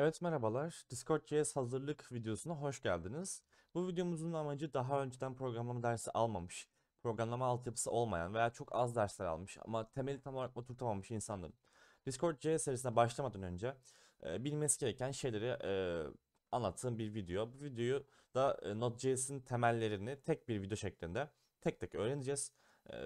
Evet merhabalar, Discord.js hazırlık videosuna hoş geldiniz. Bu videomuzun amacı daha önceden programlama dersi almamış, programlama altyapısı olmayan veya çok az dersler almış ama temeli tam olarak oturtamamış insanların Discord.js serisine başlamadan önce e, bilmesi gereken şeyleri e, anlattığım bir video. Bu videoyu da e, Node.js'in temellerini tek bir video şeklinde tek tek öğreneceğiz. Ee,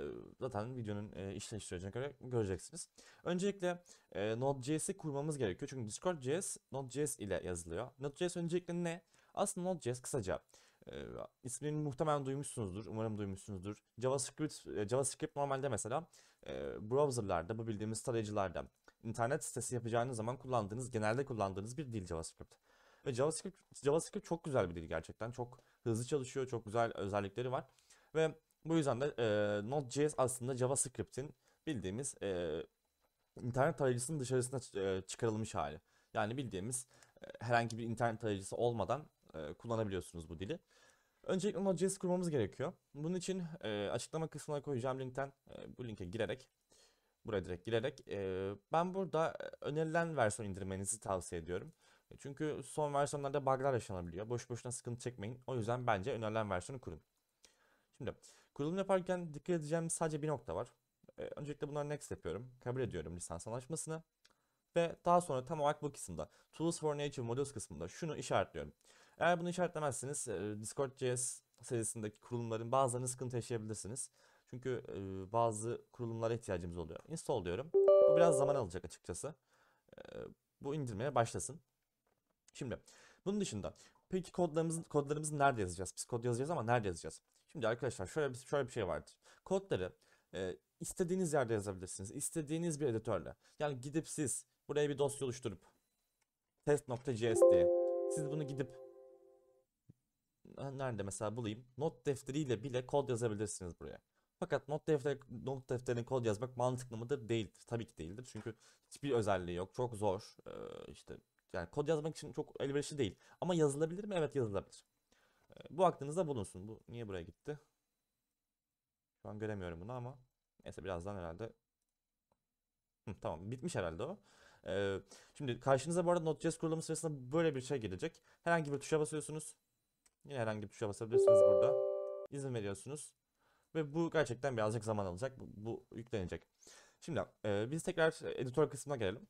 zaten videonun e, işleyiş sürecine göre göreceksiniz. Öncelikle e, Node.js'i kurmamız gerekiyor. Çünkü Discord.js Node.js ile yazılıyor. Node.js öncelikle ne? Aslında Node.js kısaca e, isminin muhtemelen duymuşsunuzdur. Umarım duymuşsunuzdur. JavaScript e, JavaScript normalde mesela e, browserlarda, bu bildiğimiz tarayıcılarda internet sitesi yapacağınız zaman kullandığınız, genelde kullandığınız bir dil JavaScript. Ve JavaScript JavaScript çok güzel bir dil gerçekten. Çok hızlı çalışıyor, çok güzel özellikleri var. Ve bu yüzden de e, Node.js aslında JavaScript'in bildiğimiz e, internet tarayıcısının dışarısına e, çıkarılmış hali. Yani bildiğimiz e, herhangi bir internet tarayıcısı olmadan e, kullanabiliyorsunuz bu dili. Öncelikle Node.js kurmamız gerekiyor. Bunun için e, açıklama kısmına koyacağım linkten e, bu linke girerek buraya direkt girerek e, ben burada önerilen versiyon indirmenizi tavsiye ediyorum. E, çünkü son versiyonlarda bug'lar yaşanabiliyor. Boş boşuna sıkıntı çekmeyin. O yüzden bence önerilen versiyonu kurun. Şimdi Kurulum yaparken dikkat edeceğim sadece bir nokta var. Ee, öncelikle bunları next yapıyorum. Kabul ediyorum lisans anlaşmasını. Ve daha sonra tam olarak bu kısımda Tools for native Modules kısmında şunu işaretliyorum. Eğer bunu işaretlemezseniz e, Discord.js serisindeki kurulumların bazılarını sıkıntı yaşayabilirsiniz. Çünkü e, bazı kurulumlara ihtiyacımız oluyor. Install diyorum. Bu biraz zaman alacak açıkçası. E, bu indirmeye başlasın. Şimdi bunun dışında peki kodlarımızı, kodlarımızı nerede yazacağız? Biz kod yazacağız ama nerede yazacağız? Şimdi arkadaşlar şöyle bir, şöyle bir şey vardır. Kodları e, istediğiniz yerde yazabilirsiniz. İstediğiniz bir editörle. Yani gidip siz buraya bir dosya oluşturup test.js diye siz bunu gidip nerede mesela bulayım. Not defteriyle bile kod yazabilirsiniz buraya. Fakat not, defteri, not defterine kod yazmak mantıklı mıdır? Değildir. Tabii ki değildir. Çünkü hiçbir özelliği yok. Çok zor. Ee, işte yani kod yazmak için çok elverişli değil. Ama yazılabilir mi? Evet yazılabilir. Bu aklınızda bulunsun. Bu niye buraya gitti? Şu an göremiyorum bunu ama. Neyse birazdan herhalde. Hı, tamam bitmiş herhalde o. Ee, şimdi karşınıza bu arada Node.js kurulumu sırasında böyle bir şey gelecek. Herhangi bir tuşa basıyorsunuz. Yine herhangi bir tuşa basabilirsiniz burada. İzin veriyorsunuz. Ve bu gerçekten birazcık zaman alacak. Bu, bu yüklenecek. Şimdi e, biz tekrar editör kısmına gelelim.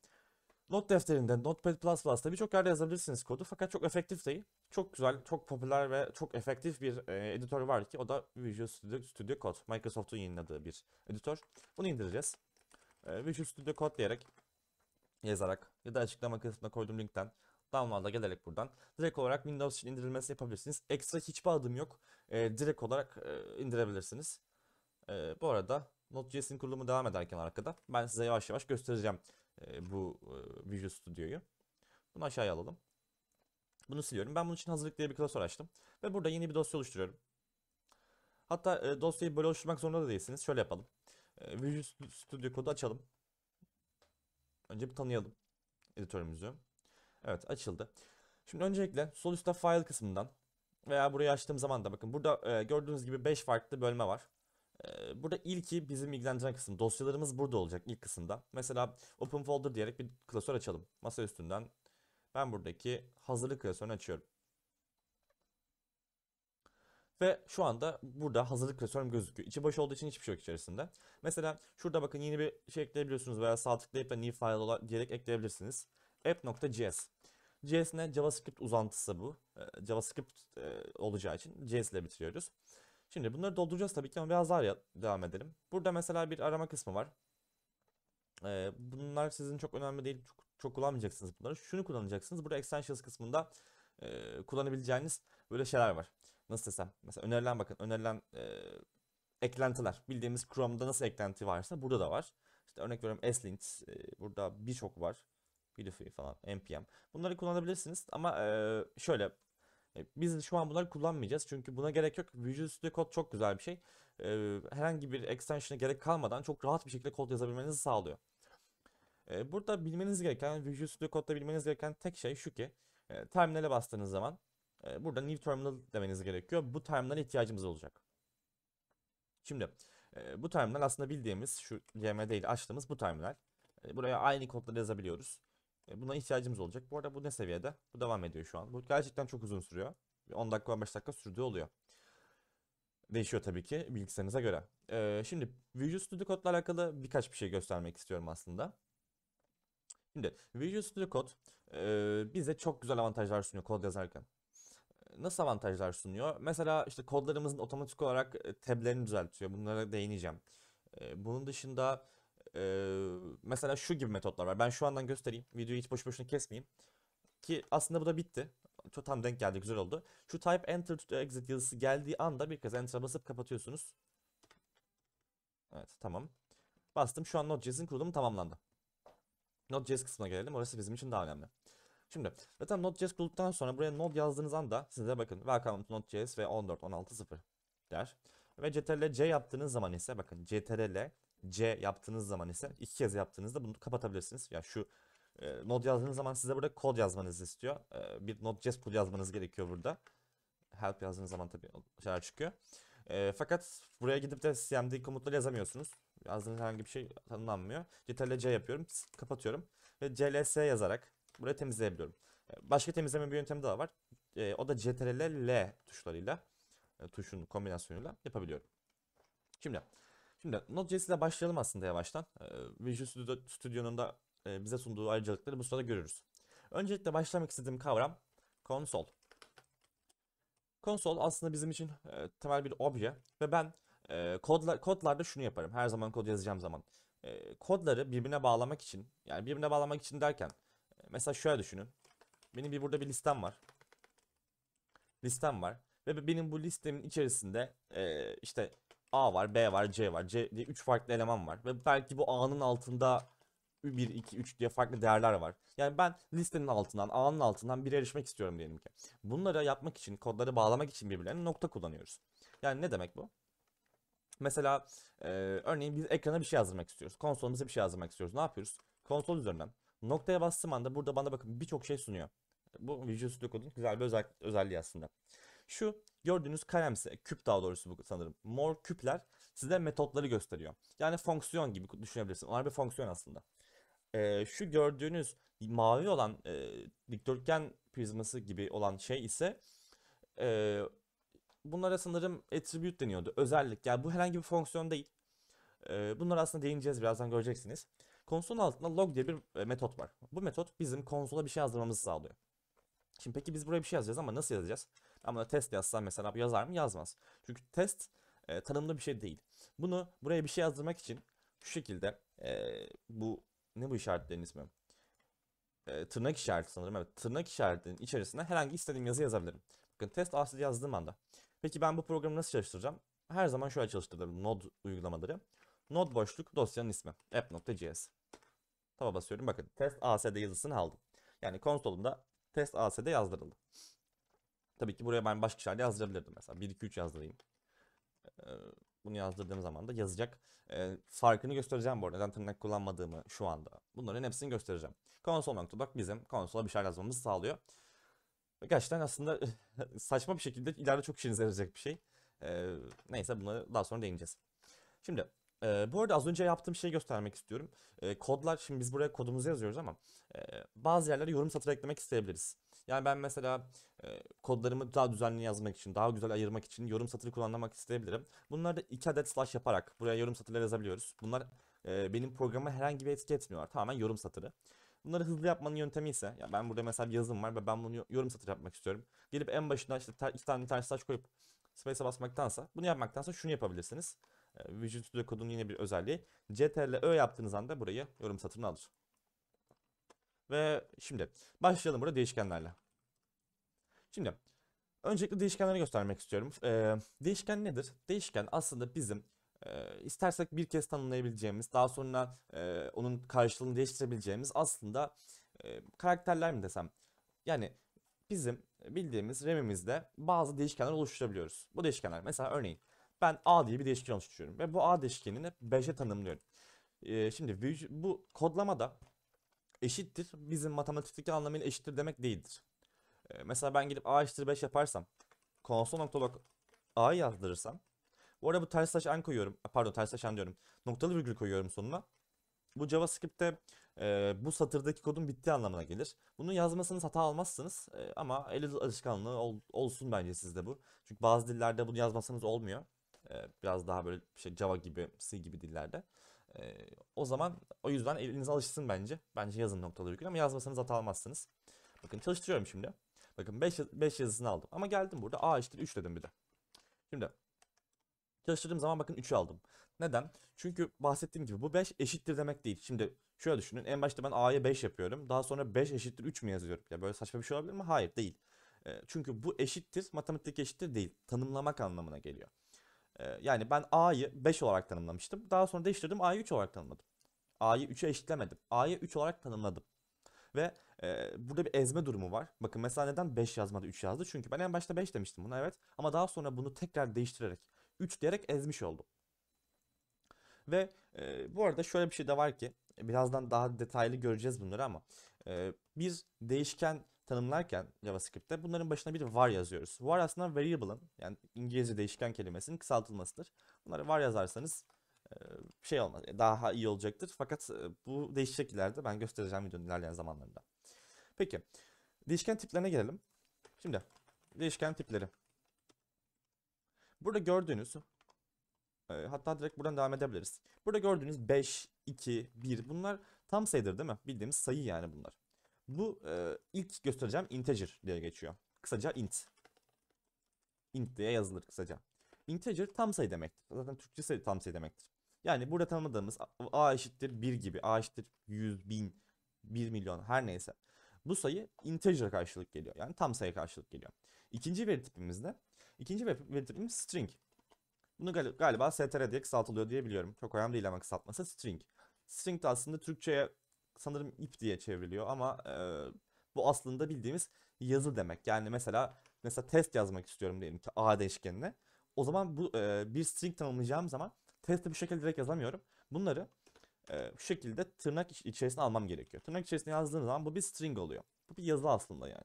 Not defterinde, Notepad++ Plus Plus'ta birçok yerde yazabilirsiniz kodu fakat çok efektif değil. Çok güzel, çok popüler ve çok efektif bir e, editör var ki o da Visual Studio, Studio Code. Microsoft'un yayınladığı bir editör. Bunu indireceğiz. E, Visual Studio Code diyerek yazarak ya da açıklama kısmına koyduğum linkten download'a gelerek buradan direkt olarak Windows için indirilmesi yapabilirsiniz. Ekstra hiçbir adım yok. E, direkt olarak e, indirebilirsiniz. E, bu arada Node.js'in kurulumu devam ederken arkada ben size yavaş yavaş göstereceğim e, bu e, Visual Studio'yu. Bunu aşağıya alalım. Bunu siliyorum. Ben bunun için hazırlık diye bir klasör açtım. Ve burada yeni bir dosya oluşturuyorum. Hatta e, dosyayı böyle oluşturmak zorunda da değilsiniz. Şöyle yapalım. Visual Studio kodu açalım. Önce bir tanıyalım editörümüzü. Evet açıldı. Şimdi öncelikle sol üstte file kısmından veya burayı açtığım zaman da bakın burada gördüğünüz gibi 5 farklı bölme var. Ee, burada ilki bizim ilgilendiren kısım. Dosyalarımız burada olacak ilk kısımda. Mesela open folder diyerek bir klasör açalım. Masa üstünden ben buradaki hazırlık klasörünü açıyorum. Ve şu anda burada hazırlık klasörüm gözüküyor. İçi boş olduğu için hiçbir şey yok içerisinde. Mesela şurada bakın yeni bir şey ekleyebiliyorsunuz veya sağ tıklayıp da new file diyerek ekleyebilirsiniz. app.js JS ne? JavaScript uzantısı bu. Ee, JavaScript e, olacağı için JS ile bitiriyoruz. Şimdi bunları dolduracağız tabii ki ama biraz daha devam edelim. Burada mesela bir arama kısmı var. Ee, bunlar sizin çok önemli değil. Çok, çok kullanmayacaksınız bunları. Şunu kullanacaksınız. Burada Extensions kısmında e, kullanabileceğiniz böyle şeyler var. Nasıl desem? Mesela önerilen bakın. Önerilen e, eklentiler. Bildiğimiz Chrome'da nasıl eklenti varsa burada da var. İşte örnek veriyorum S-Links. E, burada birçok var. Beautify falan, NPM. Bunları kullanabilirsiniz ama e, şöyle e, biz şu an bunları kullanmayacağız çünkü buna gerek yok. Visual Studio Code çok güzel bir şey. E, herhangi bir extension'a gerek kalmadan çok rahat bir şekilde kod yazabilmenizi sağlıyor. E, burada bilmeniz gereken, Visual Studio Code'da bilmeniz gereken tek şey şu ki e, terminale bastığınız zaman e, burada New Terminal demeniz gerekiyor. Bu terminal ihtiyacımız olacak. Şimdi bu terminal aslında bildiğimiz şu YM değil açtığımız bu terminal. buraya aynı kodları yazabiliyoruz. E, buna ihtiyacımız olacak. Bu arada bu ne seviyede? Bu devam ediyor şu an. Bu gerçekten çok uzun sürüyor. 10 dakika 15 dakika sürdüğü oluyor. Değişiyor tabii ki bilgisayarınıza göre. Ee, şimdi Visual Studio Code'la alakalı birkaç bir şey göstermek istiyorum aslında. Şimdi Visual Studio Code e, bize çok güzel avantajlar sunuyor kod yazarken. E, nasıl avantajlar sunuyor? Mesela işte kodlarımızın otomatik olarak e, tablerini düzeltiyor. Bunlara değineceğim. Bunun dışında ee, mesela şu gibi metotlar var. Ben şu andan göstereyim. Videoyu hiç boş boşuna kesmeyeyim. Ki aslında bu da bitti. Tam denk geldi güzel oldu. Şu type enter to exit yazısı geldiği anda bir kez enter basıp kapatıyorsunuz. Evet tamam. Bastım. Şu an Node.js'in kurulumu tamamlandı. Node.js kısmına gelelim. Orası bizim için daha önemli. Şimdi zaten Node.js kurulduktan sonra buraya Node yazdığınız anda size bakın. Welcome to Node.js ve 14.16.0 der. Ve CTRL C yaptığınız zaman ise bakın CTRL C yaptığınız zaman ise iki kez yaptığınızda bunu kapatabilirsiniz. Yani şu e, node yazdığınız zaman size burada kod yazmanızı istiyor. E, bir Node.js kod yazmanız gerekiyor burada. Help yazdığınız zaman tabii şeyler çıkıyor. E, fakat buraya gidip de cmd komutları yazamıyorsunuz. Yazdığınız herhangi bir şey tanımlanmıyor. Ctrl C yapıyorum, kapatıyorum ve CLS yazarak burayı temizleyebiliyorum. E, başka temizleme bir yöntemi daha var. E, o da Ctrl L tuşlarıyla, e, tuşun kombinasyonuyla yapabiliyorum. Şimdi Şimdi Node.js ile başlayalım aslında yavaştan. Ee, Visual Studio, Studio'nun da e, bize sunduğu ayrıcalıkları bu sırada görürüz. Öncelikle başlamak istediğim kavram konsol. Konsol aslında bizim için e, temel bir obje ve ben e, kodla, kodlarda şunu yaparım her zaman kod yazacağım zaman. E, kodları birbirine bağlamak için yani birbirine bağlamak için derken e, mesela şöyle düşünün. Benim bir burada bir listem var. Listem var ve benim bu listemin içerisinde e, işte A var, B var, C var. C diye 3 farklı eleman var. Ve belki bu A'nın altında 1, 2, 3 diye farklı değerler var. Yani ben listenin altından, A'nın altından bire erişmek istiyorum diyelim ki. Bunları yapmak için, kodları bağlamak için birbirlerine nokta kullanıyoruz. Yani ne demek bu? Mesela e, örneğin biz ekrana bir şey yazdırmak istiyoruz. Konsolumuza bir şey yazdırmak istiyoruz. Ne yapıyoruz? Konsol üzerinden. Noktaya bastığım anda burada bana bakın birçok şey sunuyor. Bu Visual Studio Code'un güzel bir özellik özelliği aslında. Şu gördüğünüz karemsi, küp daha doğrusu bu sanırım. Mor küpler size metotları gösteriyor. Yani fonksiyon gibi düşünebilirsiniz. Onlar bir fonksiyon aslında. Ee, şu gördüğünüz mavi olan e, dikdörtgen prizması gibi olan şey ise e, bunlara sanırım attribute deniyordu. Özellik. Yani bu herhangi bir fonksiyon değil. E, bunları aslında değineceğiz birazdan göreceksiniz. Konsolun altında log diye bir e, metot var. Bu metot bizim konsola bir şey yazdırmamızı sağlıyor. Şimdi peki biz buraya bir şey yazacağız ama nasıl yazacağız? Ama test yazsam mesela yazar mı? Yazmaz. Çünkü test e, tanımlı bir şey değil. Bunu buraya bir şey yazdırmak için şu şekilde e, bu ne bu işaretlerin ismi? E, tırnak işareti sanırım. Evet, tırnak işaretinin içerisine herhangi istediğim yazı yazabilirim. Bakın test asıl yazdığım anda. Peki ben bu programı nasıl çalıştıracağım? Her zaman şöyle çalıştırdım Node uygulamaları. Node boşluk dosyanın ismi. app.js. Taba basıyorum. Bakın test asd yazısını aldım. Yani konsolumda test asd yazdırıldı. Tabii ki buraya ben başka şeyler yazdırabilirdim. Mesela 1-2-3 yazdırayım. Ee, bunu yazdırdığım zaman da yazacak. Ee, farkını göstereceğim bu arada. Neden tırnak kullanmadığımı şu anda. Bunların hepsini göstereceğim. Console.log bizim konsola bir şeyler yazmamızı sağlıyor. Gerçekten aslında saçma bir şekilde ileride çok işinize yarayacak bir şey. Ee, neyse bunu daha sonra değineceğiz. Şimdi e, bu arada az önce yaptığım şeyi göstermek istiyorum. E, kodlar, şimdi biz buraya kodumuzu yazıyoruz ama e, bazı yerlere yorum satırı eklemek isteyebiliriz. Yani ben mesela e, kodlarımı daha düzenli yazmak için, daha güzel ayırmak için yorum satırı kullanmak isteyebilirim. Bunları da iki adet slash yaparak buraya yorum satırları yazabiliyoruz. Bunlar e, benim programa herhangi bir etki etmiyorlar. Tamamen yorum satırı. Bunları hızlı yapmanın yöntemi ise ya ben burada mesela bir yazım var ve ben bunu yorum satır yapmak istiyorum. Gelip en başına işte ter, iki tane bir tane slash koyup space'e basmaktansa bunu yapmaktansa şunu yapabilirsiniz. E, Visual Studio kodunun yine bir özelliği. CTRL Ö yaptığınız anda burayı yorum satırına alır. Ve şimdi başlayalım burada değişkenlerle. Şimdi öncelikle değişkenleri göstermek istiyorum. Ee, değişken nedir? Değişken aslında bizim e, istersek bir kez tanımlayabileceğimiz, daha sonra e, onun karşılığını değiştirebileceğimiz aslında e, karakterler mi desem? Yani bizim bildiğimiz RAM'imizde bazı değişkenler oluşturabiliyoruz. Bu değişkenler mesela örneğin ben A diye bir değişken oluşturuyorum ve bu A değişkenini 5'e tanımlıyorum. Ee, şimdi bu kodlamada eşittir bizim matematikteki anlamıyla eşittir demek değildir. E, mesela ben gidip a eşittir 5 yaparsam konsol.log a yazdırırsam bu arada bu ters slash n koyuyorum. Pardon ters slash n diyorum. Noktalı virgül koyuyorum sonuna. Bu JavaScript'te e, bu satırdaki kodun bittiği anlamına gelir. Bunu yazmasınız hata almazsınız e, ama el alışkanlığı ol, olsun bence sizde bu. Çünkü bazı dillerde bunu yazmasanız olmuyor. E, biraz daha böyle şey Java gibi, C gibi dillerde. E, o zaman o yüzden eliniz alışsın bence. Bence yazın noktalı virgül ama yazmasanız hata almazsınız. Bakın çalıştırıyorum şimdi. Bakın 5, 5 yazısını aldım. Ama geldim burada A eşittir 3 dedim bir de. Şimdi çalıştırdığım zaman bakın 3'ü aldım. Neden? Çünkü bahsettiğim gibi bu 5 eşittir demek değil. Şimdi şöyle düşünün. En başta ben A'ya 5 yapıyorum. Daha sonra 5 eşittir 3 mü yazıyorum? Ya böyle saçma bir şey olabilir mi? Hayır değil. Ee, çünkü bu eşittir, matematik eşittir değil. Tanımlamak anlamına geliyor. Ee, yani ben A'yı 5 olarak tanımlamıştım. Daha sonra değiştirdim A'yı 3 olarak tanımladım. A'yı 3'e eşitlemedim. A'yı 3 olarak tanımladım. Ve e, burada bir ezme durumu var. Bakın mesela neden 5 yazmadı 3 yazdı? Çünkü ben en başta 5 demiştim buna evet. Ama daha sonra bunu tekrar değiştirerek 3 diyerek ezmiş oldum. Ve e, bu arada şöyle bir şey de var ki birazdan daha detaylı göreceğiz bunları ama e, bir değişken tanımlarken JavaScript'te bunların başına bir var yazıyoruz. Var aslında variable'ın yani İngilizce değişken kelimesinin kısaltılmasıdır. Bunları var yazarsanız şey olmaz e, daha iyi olacaktır. Fakat bu değişecek ileride ben göstereceğim videonun ilerleyen zamanlarında. Peki değişken tiplerine gelelim. Şimdi değişken tipleri. Burada gördüğünüz hatta direkt buradan devam edebiliriz. Burada gördüğünüz 5, 2, 1 bunlar tam sayıdır değil mi? Bildiğimiz sayı yani bunlar. Bu e, ilk göstereceğim integer diye geçiyor. Kısaca int. Int diye yazılır kısaca. Integer tam sayı demektir. Zaten Türkçe sayı tam sayı demektir. Yani burada tanımadığımız a eşittir 1 gibi, a eşittir 100, 1000, 1 milyon her neyse. Bu sayı integer karşılık geliyor. Yani tam sayı karşılık geliyor. İkinci veri tipimiz ne? İkinci veri tipimiz string. Bunu gal galiba str diye kısaltılıyor diye biliyorum. Çok önemli değil ama kısaltması string. String de aslında Türkçe'ye sanırım ip diye çevriliyor ama e, bu aslında bildiğimiz yazı demek. Yani mesela mesela test yazmak istiyorum diyelim ki a değişkenine. O zaman bu e, bir string tanımlayacağım zaman testi bu şekilde direkt yazamıyorum. Bunları e, bu şekilde tırnak içerisine almam gerekiyor. Tırnak içerisine yazdığınız zaman bu bir string oluyor. Bu bir yazı aslında yani.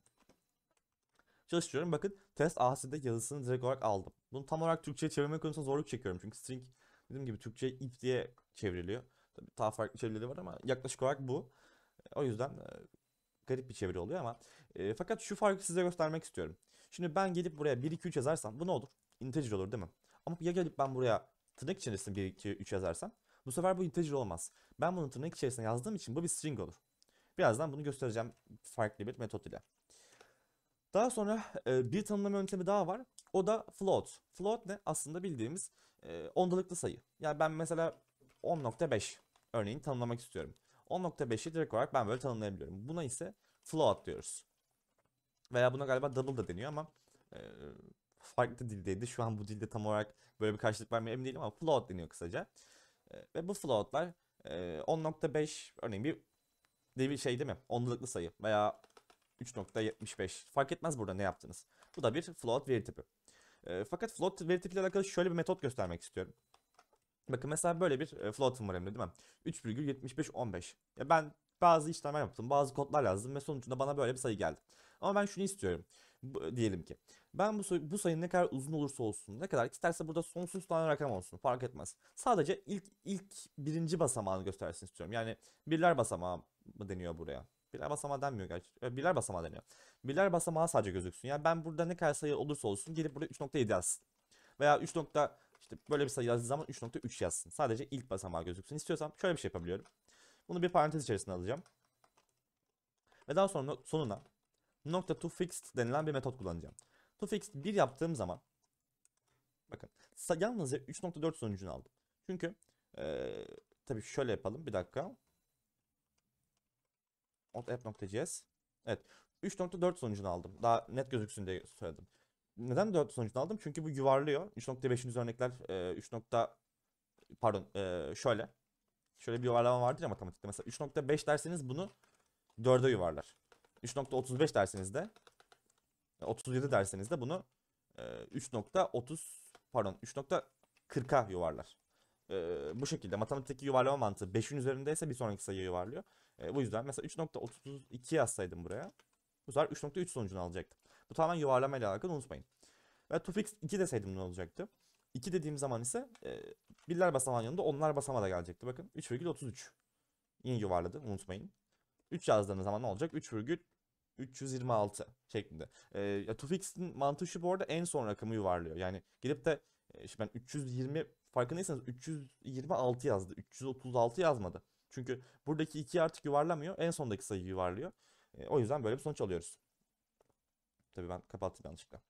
Çalışıyorum Bakın test AS'de yazısını direkt olarak aldım. Bunu tam olarak Türkçe'ye çevirmek konusunda zorluk çekiyorum. Çünkü string dediğim gibi Türkçe ip diye çevriliyor. Tabii daha farklı çevirileri var ama yaklaşık olarak bu. E, o yüzden e, garip bir çeviri oluyor ama. E, fakat şu farkı size göstermek istiyorum. Şimdi ben gelip buraya 1, 2, 3 yazarsam bu ne olur? Integer olur değil mi? Ama ya gelip ben buraya tırnak içerisinde 1, 2, 3 yazarsam bu sefer bu integer olmaz. Ben bunu tırnak içerisinde yazdığım için bu bir string olur. Birazdan bunu göstereceğim farklı bir metot ile. Daha sonra e, bir tanımlama yöntemi daha var. O da float. Float ne? Aslında bildiğimiz e, ondalıklı sayı. Yani ben mesela 10.5 örneğin tanımlamak istiyorum. 10.5'i direkt olarak ben böyle tanımlayabiliyorum. Buna ise float diyoruz. Veya buna galiba double da deniyor ama e, farklı dildeydi. Şu an bu dilde tam olarak böyle bir karşılık vermeye emin değilim ama float deniyor kısaca. E, ve bu floatlar e, 10.5 örneğin bir, bir şey değil mi? Onluklu sayı veya 3.75 fark etmez burada ne yaptınız. Bu da bir float veri tipi. E, fakat float veri tipiyle alakalı şöyle bir metot göstermek istiyorum. Bakın mesela böyle bir e, float'ım var elimde değil mi? 3,7515. Ya ben bazı işlemler yaptım, bazı kodlar yazdım ve sonucunda bana böyle bir sayı geldi. Ama ben şunu istiyorum. Bu, diyelim ki ben bu, sayı, bu sayı ne kadar uzun olursa olsun ne kadar isterse burada sonsuz tane rakam olsun fark etmez. Sadece ilk ilk birinci basamağını göstersin istiyorum. Yani birler basamağı mı deniyor buraya? Birler basamağı denmiyor gerçi. E, birler basamağı deniyor. Birler basamağı sadece gözüksün. Yani ben burada ne kadar sayı olursa olsun gelip buraya 3.7 yazsın. Veya 3. İşte böyle bir sayı yazdığı zaman 3.3 yazsın. Sadece ilk basamağı gözüksün. İstiyorsam şöyle bir şey yapabiliyorum. Bunu bir parantez içerisinde alacağım. Ve daha sonra sonuna nokta to fixed denilen bir metot kullanacağım. To fixed 1 yaptığım zaman bakın yalnızca 3.4 sonucunu aldım. Çünkü ee, tabii şöyle yapalım bir dakika. Otapp.js Evet 3.4 sonucunu aldım. Daha net gözüksün diye söyledim neden 4 sonucunu aldım? Çünkü bu yuvarlıyor. 3.5'in örnekler 3. E, pardon e, şöyle. Şöyle bir yuvarlama vardır ya matematikte. Mesela 3.5 derseniz bunu 4'e yuvarlar. 3.35 derseniz de 37 e, derseniz de bunu 3.30 pardon 3.40'a yuvarlar. Bu şekilde matematikteki yuvarlama mantığı 5'in üzerindeyse bir sonraki sayıya yuvarlıyor. Bu yüzden mesela 3.32 yazsaydım buraya bu sefer 3.3 sonucunu alacaktım. Bu tamamen yuvarlamayla alakalı unutmayın. Ve tofix fix 2 deseydim ne olacaktı? 2 dediğim zaman ise e, birler basamağın yanında onlar basamağa da gelecekti. Bakın 3,33. Yine yuvarladı unutmayın. 3 yazdığınız zaman ne olacak? 3,326 şeklinde. E, ya to fix'in mantığı şu bu arada en son rakamı yuvarlıyor. Yani gidip de e, işte ben 320 farkındaysanız 326 yazdı. 336 yazmadı. Çünkü buradaki 2'yi artık yuvarlamıyor. En sondaki sayı yuvarlıyor. E, o yüzden böyle bir sonuç alıyoruz. Tabii ben kapattım yanlışlıkla.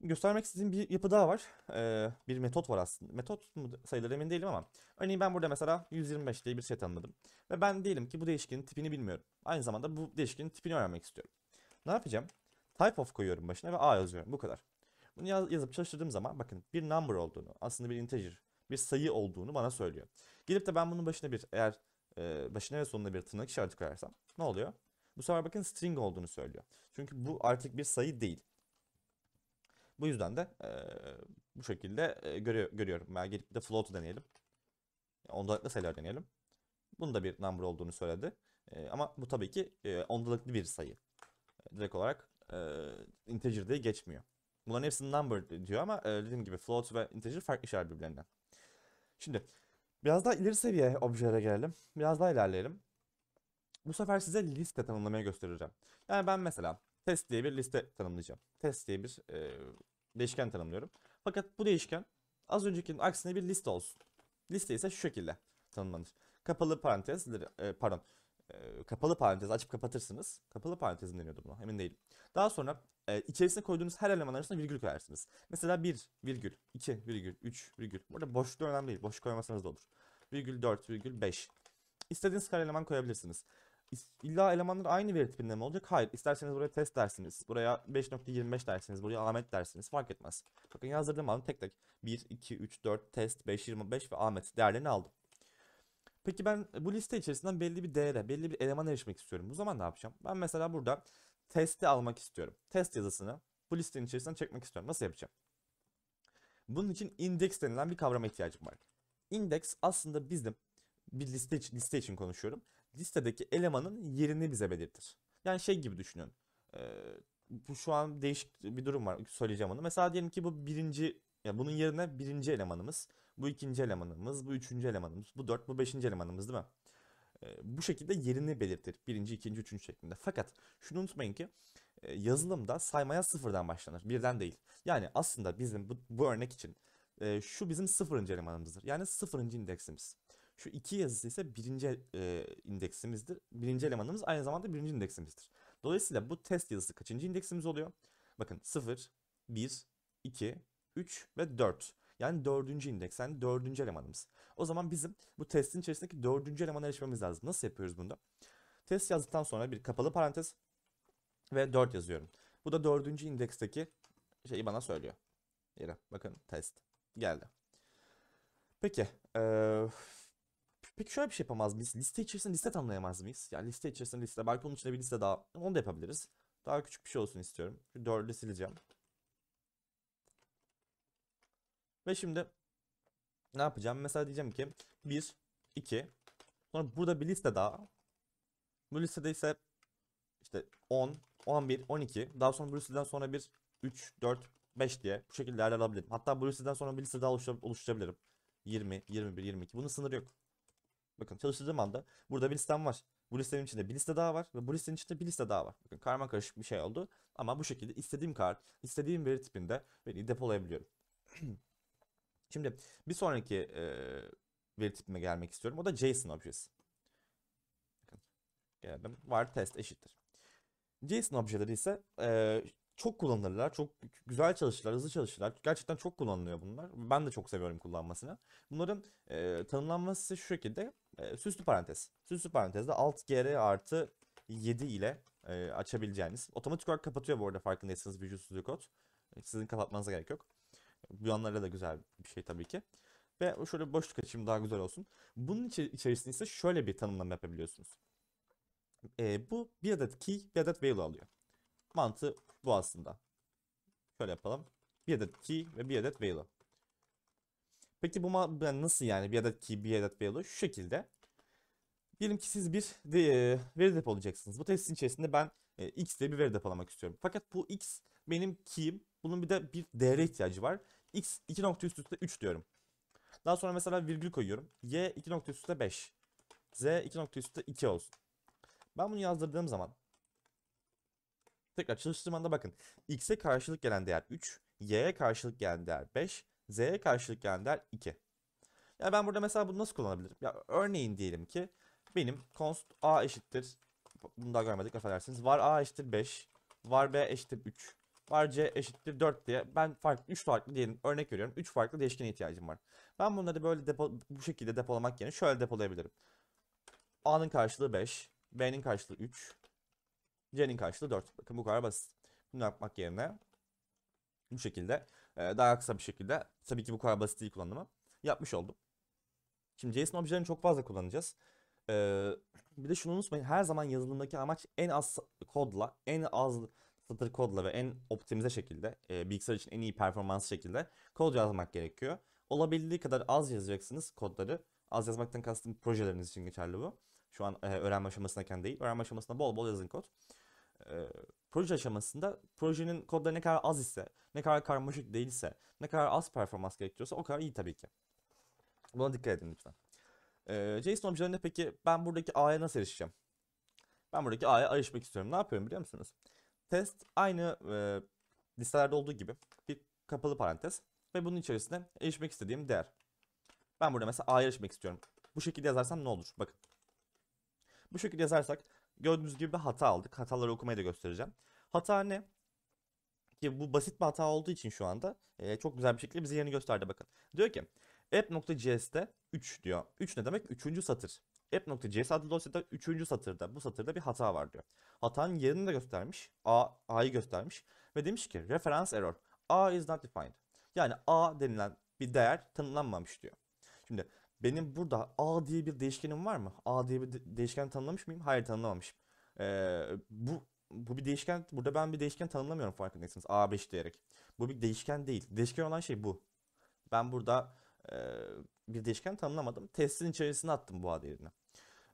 Göstermek istediğim bir yapı daha var. Ee, bir metot var aslında. Metot mu sayılır emin değilim ama. Örneğin ben burada mesela 125 diye bir şey tanımladım. Ve ben diyelim ki bu değişkenin tipini bilmiyorum. Aynı zamanda bu değişkenin tipini öğrenmek istiyorum. Ne yapacağım? Type of koyuyorum başına ve A yazıyorum. Bu kadar. Bunu yaz yazıp çalıştırdığım zaman bakın bir number olduğunu, aslında bir integer, bir sayı olduğunu bana söylüyor. Gelip de ben bunun başına bir eğer e, başına ve sonuna bir tırnak işareti koyarsam ne oluyor? Bu sefer bakın string olduğunu söylüyor. Çünkü bu artık bir sayı değil. Bu yüzden de e, bu şekilde e, görüyor, görüyorum. Ben gelip de float deneyelim. Ondalıklı sayılar deneyelim. Bunun da bir number olduğunu söyledi. E, ama bu tabii ki e, ondalıklı bir sayı. direkt olarak e, integer diye geçmiyor. Bunların hepsini number diyor ama e, dediğim gibi float ve integer farklı şeyler birbirlerinden. Şimdi biraz daha ileri seviye objelere gelelim. Biraz daha ilerleyelim. Bu sefer size liste tanımlamaya göstereceğim. Yani ben mesela test diye bir liste tanımlayacağım. Test diye bir e, değişken tanımlıyorum. Fakat bu değişken az öncekinin aksine bir liste olsun. Liste ise şu şekilde tanımlanır. Kapalı parantez, e, pardon e, kapalı parantez açıp kapatırsınız. Kapalı parantez deniyordu buna emin değilim. Daha sonra e, içerisine koyduğunuz her eleman arasında virgül koyarsınız. Mesela 1 virgül, 2 virgül, 3 virgül. Burada boşluk önemli değil. Boş koymasanız da olur. Virgül 4 virgül 5. İstediğiniz kadar eleman koyabilirsiniz. İlla elemanlar aynı veri tipinde mi olacak? Hayır. İsterseniz buraya test dersiniz. Buraya 5.25 dersiniz. Buraya Ahmet dersiniz. Fark etmez. Bakın yazdırdım aldım tek tek. 1, 2, 3, 4, test, 5, 25 ve Ahmet değerlerini aldım. Peki ben bu liste içerisinden belli bir değere, belli bir elemana erişmek istiyorum. Bu zaman ne yapacağım? Ben mesela burada testi almak istiyorum. Test yazısını bu listenin içerisinden çekmek istiyorum. Nasıl yapacağım? Bunun için index denilen bir kavrama ihtiyacım var. Index aslında bizim bir liste için, liste için konuşuyorum listedeki elemanın yerini bize belirtir. Yani şey gibi düşünün. Ee, bu şu an değişik bir durum var. Söyleyeceğim onu. Mesela diyelim ki bu birinci yani bunun yerine birinci elemanımız, bu ikinci elemanımız, bu üçüncü elemanımız, bu dört, bu beşinci elemanımız değil mi? Ee, bu şekilde yerini belirtir. Birinci, ikinci, üçüncü şeklinde. Fakat şunu unutmayın ki e, yazılımda saymaya sıfırdan başlanır. Birden değil. Yani aslında bizim bu, bu örnek için e, şu bizim sıfırıncı elemanımızdır. Yani sıfırıncı indeksimiz. Şu iki yazısı ise birinci e, indeksimizdir. Birinci elemanımız aynı zamanda birinci indeksimizdir. Dolayısıyla bu test yazısı kaçıncı indeksimiz oluyor? Bakın 0, 1, 2, 3 ve 4. Yani dördüncü indeks, yani dördüncü elemanımız. O zaman bizim bu testin içerisindeki dördüncü elemana erişmemiz lazım. Nasıl yapıyoruz bunu da? Test yazdıktan sonra bir kapalı parantez ve 4 yazıyorum. Bu da dördüncü indeksteki şeyi bana söylüyor. Yere bakın test geldi. Peki. Ee, Peki şöyle bir şey yapamaz mıyız? Liste içerisinde liste tanımlayamaz mıyız? Yani liste içerisinde liste. Belki bunun içinde bir liste daha. Onu da yapabiliriz. Daha küçük bir şey olsun istiyorum. Şu dördü sileceğim. Ve şimdi ne yapacağım? Mesela diyeceğim ki 1, 2. Sonra burada bir liste daha. Bu listede ise işte 10, 11, 12. Daha sonra bu listeden sonra bir 3, 4, 5 diye bu şekilde değerler alabilirim. Hatta bu listeden sonra bir liste daha oluşturabilirim. 20, 21, 22. Bunun sınırı yok. Bakın çalıştırdığım anda burada bir listem var. Bu listemin içinde bir liste daha var ve bu listenin içinde bir liste daha var. Bakın karma karışık bir şey oldu ama bu şekilde istediğim kart, istediğim veri tipinde beni depolayabiliyorum. Şimdi bir sonraki e, veri tipime gelmek istiyorum. O da JSON objesi. Bakın geldim. Var test eşittir. JSON objeleri ise e, çok kullanılırlar. Çok güzel çalışırlar, hızlı çalışırlar. Gerçekten çok kullanılıyor bunlar. Ben de çok seviyorum kullanmasını. Bunların e, tanımlanması şu şekilde e, süslü parantez. Süslü parantezde alt gr artı 7 ile e, açabileceğiniz. Otomatik olarak kapatıyor bu arada farkındaysanız Visual Studio Code. Sizin kapatmanıza gerek yok. Bu yanlarla da güzel bir şey tabii ki. Ve şöyle boşluk açayım daha güzel olsun. Bunun içerisinde ise şöyle bir tanımlama yapabiliyorsunuz. E, bu bir adet key, bir adet value alıyor. Mantığı bu aslında. Şöyle yapalım. Bir adet key ve bir adet value. Peki bu nasıl yani bir adet key bir adet value? Şu şekilde. Diyelim ki siz bir de, veri depolayacaksınız. Bu testin içerisinde ben e, x diye bir veri depolamak istiyorum. Fakat bu x benim key'im. Bunun bir de bir değere ihtiyacı var. x 2 nokta üst üste 3 diyorum. Daha sonra mesela virgül koyuyorum. y 2 nokta üst üste 5. z 2 nokta üst üste 2 olsun. Ben bunu yazdırdığım zaman tekrar çalıştırmanda bakın. x'e karşılık gelen değer 3, y'ye karşılık gelen değer 5, Z'ye karşılık gelen değer 2. Ya ben burada mesela bunu nasıl kullanabilirim? Ya örneğin diyelim ki benim const a eşittir bunu daha görmedik affedersiniz. Var a eşittir 5, var b eşittir 3, var c eşittir 4 diye ben farklı 3 farklı diyelim örnek veriyorum. 3 farklı değişkene ihtiyacım var. Ben bunları böyle depo, bu şekilde depolamak yerine şöyle depolayabilirim. A'nın karşılığı 5, B'nin karşılığı 3, C'nin karşılığı 4. Bakın bu kadar basit. Bunu yapmak yerine bu şekilde ee, daha kısa bir şekilde tabii ki bu kadar basit değil kullanımı yapmış oldum. Şimdi JSON objelerini çok fazla kullanacağız. Ee, bir de şunu unutmayın her zaman yazılımdaki amaç en az kodla, en az satır kodla ve en optimize şekilde, e, bilgisayar için en iyi performans şekilde kod yazmak gerekiyor. Olabildiği kadar az yazacaksınız kodları. Az yazmaktan kastım projeleriniz için geçerli bu. Şu an e, öğrenme aşamasındayken değil, öğrenme aşamasında bol bol yazın kod e, proje aşamasında projenin kodları ne kadar az ise, ne kadar karmaşık değilse, ne kadar az performans gerektiriyorsa o kadar iyi tabii ki. Buna dikkat edin lütfen. E, JSON objelerinde peki ben buradaki A'ya nasıl erişeceğim? Ben buradaki A'ya erişmek istiyorum. Ne yapıyorum biliyor musunuz? Test aynı e, listelerde olduğu gibi bir kapalı parantez ve bunun içerisinde erişmek istediğim değer. Ben burada mesela A'ya erişmek istiyorum. Bu şekilde yazarsam ne olur? Bakın. Bu şekilde yazarsak Gördüğünüz gibi bir hata aldık. Hataları okumayı da göstereceğim. Hata ne? Ki bu basit bir hata olduğu için şu anda e, çok güzel bir şekilde bize yerini gösterdi bakın. Diyor ki app.js'te 3 diyor. 3 ne demek? 3. satır. app.js adlı dosyada 3. satırda bu satırda bir hata var diyor. Hatanın yerini de göstermiş. A, A'yı göstermiş ve demiş ki reference error. A is not defined. Yani A denilen bir değer tanımlanmamış diyor. Şimdi benim burada a diye bir değişkenim var mı? a diye bir değişken tanımlamış mıyım? Hayır tanımlamamışım. Ee, bu bu bir değişken. Burada ben bir değişken tanımlamıyorum farkındaysanız. a5 diyerek. Bu bir değişken değil. Değişken olan şey bu. Ben burada e, bir değişken tanımlamadım. Testin içerisine attım bu a değerini.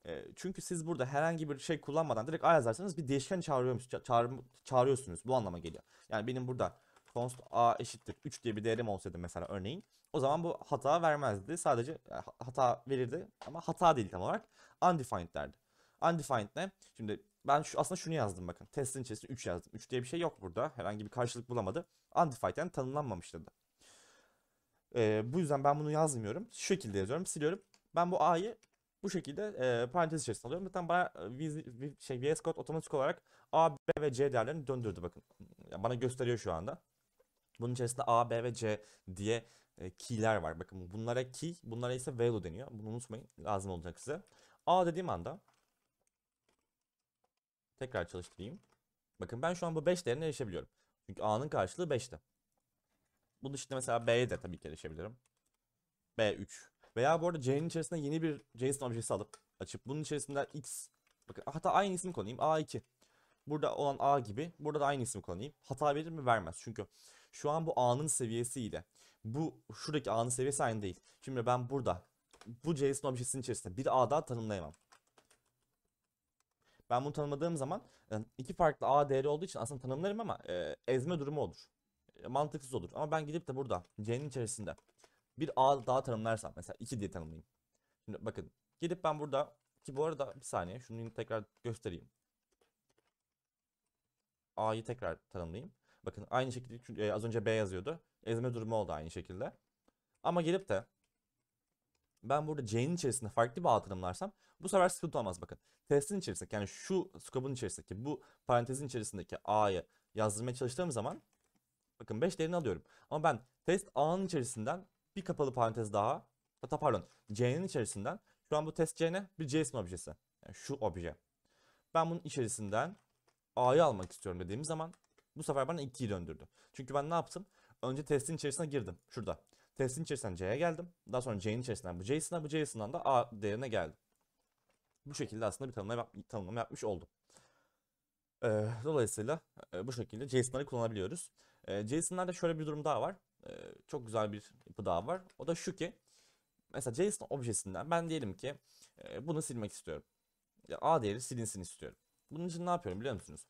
E, çünkü siz burada herhangi bir şey kullanmadan direkt a yazarsanız bir değişken çağırıyormuş, çağır- çağırıyorsunuz. Bu anlama geliyor. Yani benim burada const a eşittir 3 diye bir değerim olsaydı mesela örneğin o zaman bu hata vermezdi. Sadece e, hata verirdi ama hata değil tam olarak undefined derdi. Undefined ne? Şimdi ben şu, aslında şunu yazdım bakın. Testin içerisinde 3 yazdım. 3 diye bir şey yok burada. Herhangi bir karşılık bulamadı. Undefined yani tanımlanmamış dedi. Ee, bu yüzden ben bunu yazmıyorum. Şu şekilde yazıyorum. Siliyorum. Ben bu a'yı bu şekilde e, parantez içerisinde alıyorum. Zaten bana e, VS şey, Code otomatik olarak A, B ve C değerlerini döndürdü bakın. Yani bana gösteriyor şu anda. Bunun içerisinde A, B ve C diye e, key'ler var. Bakın bunlara key, bunlara ise value deniyor. Bunu unutmayın. Lazım olacak size. A dediğim anda tekrar çalıştırayım. Bakın ben şu an bu 5 değerine erişebiliyorum. Çünkü A'nın karşılığı 5'ti. Bunun dışında mesela B'ye de tabii ki erişebilirim. B3. Veya bu arada C'nin içerisinde yeni bir JSON objesi alıp açıp bunun içerisinde X bakın hatta aynı isim konayım A2. Burada olan A gibi burada da aynı isim konayım. Hata verir mi? Vermez. Çünkü şu an bu A'nın seviyesiyle bu şuradaki A'nın seviyesi aynı değil. Şimdi ben burada bu JSON objesinin içerisinde bir A daha tanımlayamam. Ben bunu tanımadığım zaman e, iki farklı A değeri olduğu için aslında tanımlarım ama e, ezme durumu olur. E, mantıksız olur. Ama ben gidip de burada C'nin içerisinde bir A daha tanımlarsam mesela 2 diye tanımlayayım. Şimdi bakın gidip ben burada ki bu arada bir saniye şunu tekrar göstereyim. A'yı tekrar tanımlayayım. Bakın aynı şekilde çünkü e, az önce B yazıyordu. Ezme durumu oldu aynı şekilde. Ama gelip de ben burada C'nin içerisinde farklı bir A bu sefer sıkıntı olmaz bakın. Testin içerisindeki yani şu scope'un içerisindeki bu parantezin içerisindeki A'yı yazdırmaya çalıştığım zaman bakın 5 değerini alıyorum. Ama ben test A'nın içerisinden bir kapalı parantez daha hatta pardon C'nin içerisinden şu an bu test C ne? Bir C ismi objesi. Yani şu obje. Ben bunun içerisinden A'yı almak istiyorum dediğim zaman bu sefer bana 2'yi döndürdü. Çünkü ben ne yaptım? Önce testin içerisine girdim. Şurada. Testin içerisinden C'ye geldim. Daha sonra C'nin içerisinden bu C'sine bu C'sinden da A değerine geldim. Bu şekilde aslında bir tanımlama, yap bir tanımlama yapmış oldum. Ee, dolayısıyla e, bu şekilde JSON'ları kullanabiliyoruz. E, ee, JSON'larda şöyle bir durum daha var. E, çok güzel bir yapı daha var. O da şu ki mesela JSON objesinden ben diyelim ki e, bunu silmek istiyorum. A değeri silinsin istiyorum. Bunun için ne yapıyorum biliyor musunuz?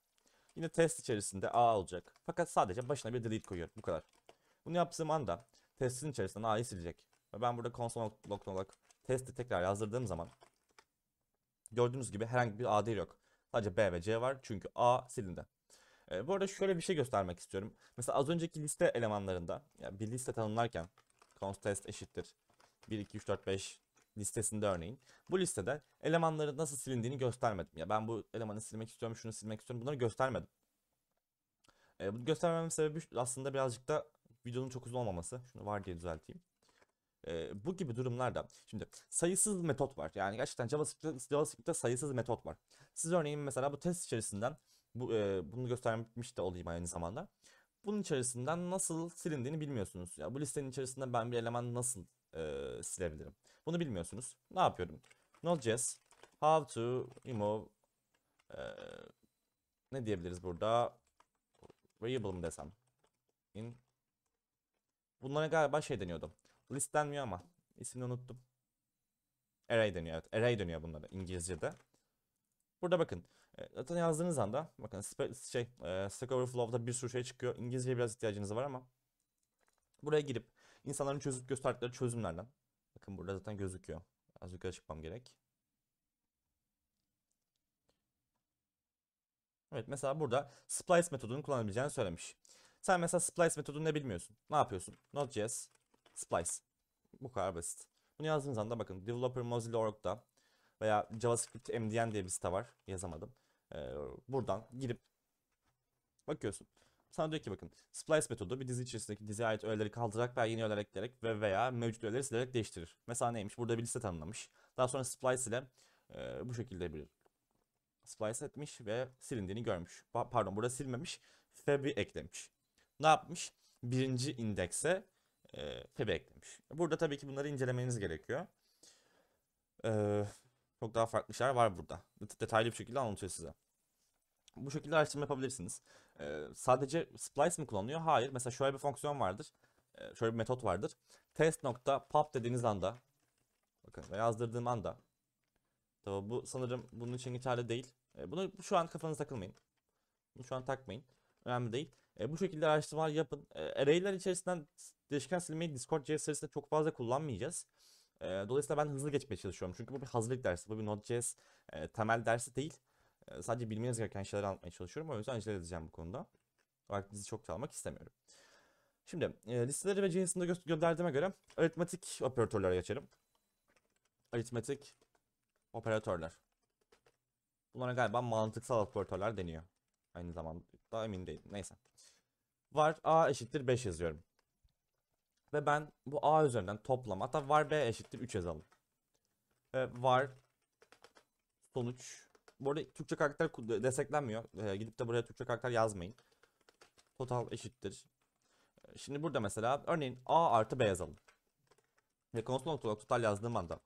Yine test içerisinde A olacak. Fakat sadece başına bir delete koyuyorum. Bu kadar. Bunu yaptığım anda testin içerisinde A'yı silecek. Ve ben burada console.log testi tekrar yazdırdığım zaman gördüğünüz gibi herhangi bir A değil yok. Sadece B ve C var. Çünkü A silindi. E, bu arada şöyle bir şey göstermek istiyorum. Mesela az önceki liste elemanlarında yani bir liste tanımlarken const test eşittir 1, 2, 3, 4, 5 listesinde örneğin. Bu listede elemanları nasıl silindiğini göstermedim. Ya ben bu elemanı silmek istiyorum, şunu silmek istiyorum. Bunları göstermedim. E, bunu göstermemin sebebi aslında birazcık da videonun çok uzun olmaması. Şunu var diye düzelteyim. E, bu gibi durumlarda şimdi sayısız metot var. Yani gerçekten JavaScript'te, JavaScript'te sayısız metot var. Siz örneğin mesela bu test içerisinden bu, e, bunu göstermiş de olayım aynı zamanda. Bunun içerisinden nasıl silindiğini bilmiyorsunuz. Ya bu listenin içerisinden ben bir eleman nasıl e, silebilirim. Bunu bilmiyorsunuz. Ne yapıyorum? Node.js how to remove e, ne diyebiliriz burada? Variable mı desem? In Bunlara galiba şey deniyordu. List denmiyor ama ismini unuttum. Array deniyor evet. Array deniyor bunları İngilizce'de. Burada bakın. E, zaten yazdığınız anda bakın şey e, Stack Overflow'da bir sürü şey çıkıyor. İngilizce biraz ihtiyacınız var ama buraya girip İnsanların çözüp gösterdikleri çözümlerden. Bakın burada zaten gözüküyor. Az yukarı çıkmam gerek. Evet mesela burada splice metodunu kullanabileceğini söylemiş. Sen mesela splice metodunu ne bilmiyorsun? Ne yapıyorsun? Node.js splice. Bu kadar basit. Bunu yazdığınız anda bakın developer mozilla.org'da veya javascript mdn diye bir site var. Yazamadım. Ee, buradan girip bakıyorsun. Sana diyor ki bakın splice metodu bir dizi içerisindeki dizi ait öğeleri kaldırarak veya yeni öğeler ekleyerek ve veya mevcut öğeleri silerek değiştirir. Mesela neymiş? Burada bir liste tanımlamış. Daha sonra splice ile e, bu şekilde bir splice etmiş ve silindiğini görmüş. Pa pardon burada silmemiş. Febi eklemiş. Ne yapmış? Birinci indekse e, Fab'i eklemiş. Burada tabii ki bunları incelemeniz gerekiyor. E, çok daha farklı şeyler var burada. Detaylı bir şekilde anlatıyor size. Bu şekilde araştırma yapabilirsiniz e, sadece splice mi kullanılıyor? Hayır. Mesela şöyle bir fonksiyon vardır. E, şöyle bir metot vardır. Test nokta pub dediğiniz anda bakın yazdırdığım anda tabi bu sanırım bunun için geçerli değil. E, bunu şu an kafanıza takılmayın. Bunu şu an takmayın. Önemli değil. E, bu şekilde araştırmalar yapın. E, array'ler içerisinden değişken silmeyi Discord JS serisinde çok fazla kullanmayacağız. E, dolayısıyla ben hızlı geçmeye çalışıyorum. Çünkü bu bir hazırlık dersi. Bu bir Node.js e, temel dersi değil. Ee, sadece bilmeniz gereken şeyleri anlatmaya çalışıyorum. O yüzden acele edeceğim bu konuda. Vaktinizi çok çalmak istemiyorum. Şimdi e, listeleri ve cihazında gö gönderdiğime göre aritmetik operatörlere geçelim. Aritmetik operatörler. Bunlara galiba mantıksal operatörler deniyor. Aynı zamanda daha emin değilim. Neyse. Var a eşittir 5 yazıyorum. Ve ben bu a üzerinden toplam hatta var b eşittir 3 yazalım. Ve var sonuç bu arada Türkçe karakter desteklenmiyor. E, gidip de buraya Türkçe karakter yazmayın. Total eşittir. Ee, şimdi burada mesela örneğin A artı B yazalım. Ve konsol noktalı total yazdığım anda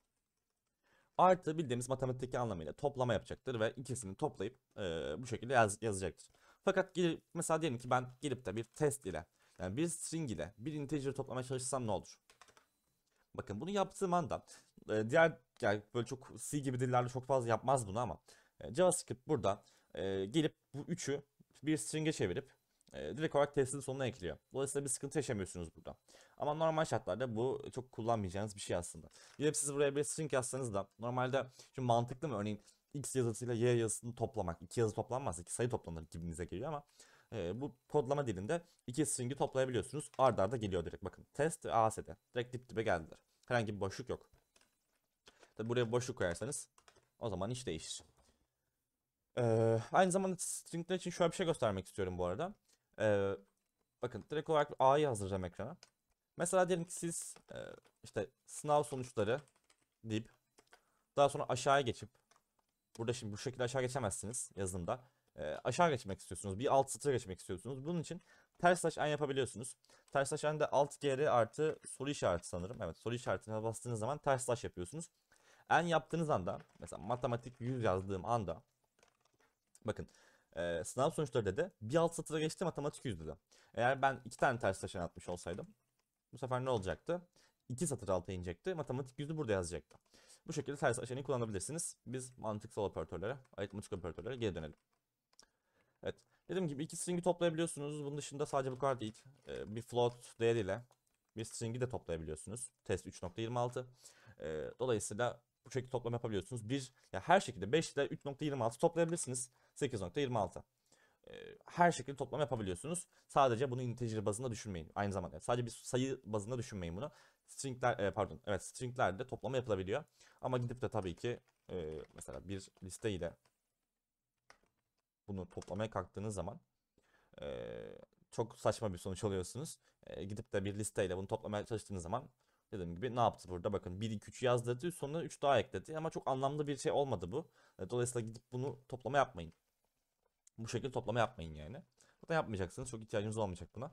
artı bildiğimiz matematikteki anlamıyla toplama yapacaktır ve ikisini toplayıp e, bu şekilde yaz, yazacaktır. Fakat gelip, mesela diyelim ki ben gelip de bir test ile yani bir string ile bir integer toplamaya çalışsam ne olur? Bakın bunu yaptığım anda e, diğer yani böyle çok C gibi dillerde çok fazla yapmaz bunu ama e, JavaScript burada e, gelip bu üçü bir string'e çevirip e, direkt olarak testin sonuna ekliyor. Dolayısıyla bir sıkıntı yaşamıyorsunuz burada. Ama normal şartlarda bu çok kullanmayacağınız bir şey aslında. Gelip siz buraya bir string yazsanız da normalde şimdi mantıklı mı örneğin x yazısıyla y yazısını toplamak. iki yazı toplanmaz, iki sayı toplanır gibinize geliyor ama e, bu kodlama dilinde iki string'i toplayabiliyorsunuz. Arda arda geliyor direkt. Bakın test ve ASD. Direkt dip dibe geldiler. Herhangi bir boşluk yok. Tabi buraya boşluk koyarsanız o zaman iş değişir. Ee, aynı zamanda stringler için şöyle bir şey göstermek istiyorum bu arada. Ee, bakın direkt olarak A'yı hazırlayacağım ekrana. Mesela diyelim ki siz e, işte sınav sonuçları deyip daha sonra aşağıya geçip burada şimdi bu şekilde aşağı geçemezsiniz yazılımda. E, aşağı geçmek istiyorsunuz. Bir alt satıra geçmek istiyorsunuz. Bunun için ters slash n yapabiliyorsunuz. Ters slash n alt geri artı soru işareti sanırım. Evet soru işaretine bastığınız zaman ters slash yapıyorsunuz. En yaptığınız anda mesela matematik 100 yazdığım anda Bakın e, sınav sonuçları dedi. Bir alt satıra geçti matematik 100 dedi. Eğer ben iki tane ters taşan atmış olsaydım bu sefer ne olacaktı? İki satır alta inecekti. Matematik yüzü burada yazacaktı. Bu şekilde ters aşeneyi kullanabilirsiniz. Biz mantıksal operatörlere, aritmatik operatörlere geri dönelim. Evet. Dediğim gibi iki string'i toplayabiliyorsunuz. Bunun dışında sadece bu kadar değil. Ee, bir float değeriyle bir string'i de toplayabiliyorsunuz. Test 3.26. Ee, dolayısıyla bu şekilde toplam yapabiliyorsunuz. Bir, ya her şekilde 5 ile 3.26 toplayabilirsiniz. 8.26. Ee, her şekilde toplam yapabiliyorsunuz. Sadece bunu integer bazında düşünmeyin. Aynı zamanda sadece bir sayı bazında düşünmeyin bunu. Stringler e, pardon evet stringlerde toplama yapılabiliyor. Ama gidip de tabii ki e, mesela bir listeyle bunu toplamaya kalktığınız zaman e, çok saçma bir sonuç alıyorsunuz. Gidip de bir listeyle bunu toplamaya çalıştığınız zaman dediğim gibi ne yaptı burada bakın 1 2 3 yazdırdı sonra 3 daha ekledi ama çok anlamlı bir şey olmadı bu. Dolayısıyla gidip bunu toplama yapmayın. Bu şekilde toplama yapmayın yani. Zaten yapmayacaksınız. Çok ihtiyacınız olmayacak buna.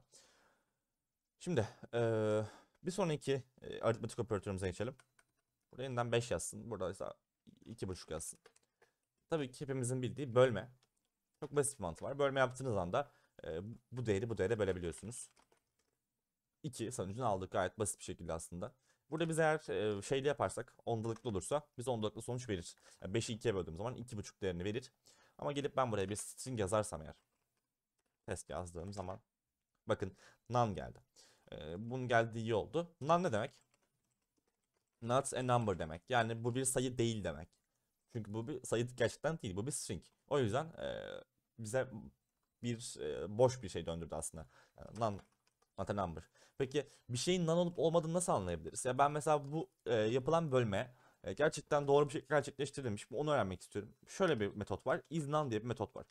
Şimdi ee, bir sonraki e, aritmetik operatörümüze geçelim. Burada yeniden 5 yazsın. Burada ise 2,5 yazsın. Tabii ki hepimizin bildiği bölme. Çok basit bir mantığı var. Bölme yaptığınız anda e, bu değeri bu değere bölebiliyorsunuz. 2 sonucunu aldık gayet basit bir şekilde aslında. Burada biz eğer e, şeyli yaparsak ondalıklı olursa biz ondalıklı sonuç verir. Yani 5'i 2'ye böldüğümüz zaman 2,5 değerini verir. Ama gelip ben buraya bir string yazarsam eğer. Test yazdığım zaman. Bakın none geldi. Ee, bunun geldiği iyi oldu. None ne demek? Not a number demek. Yani bu bir sayı değil demek. Çünkü bu bir sayı gerçekten değil. Bu bir string. O yüzden e, bize bir e, boş bir şey döndürdü aslında. Yani none not a number. Peki bir şeyin none olup olmadığını nasıl anlayabiliriz? Ya ben mesela bu e, yapılan bölme e, gerçekten doğru bir şekilde gerçekleştirilmiş mi onu öğrenmek istiyorum. Şöyle bir metot var. İznan diye bir metot var.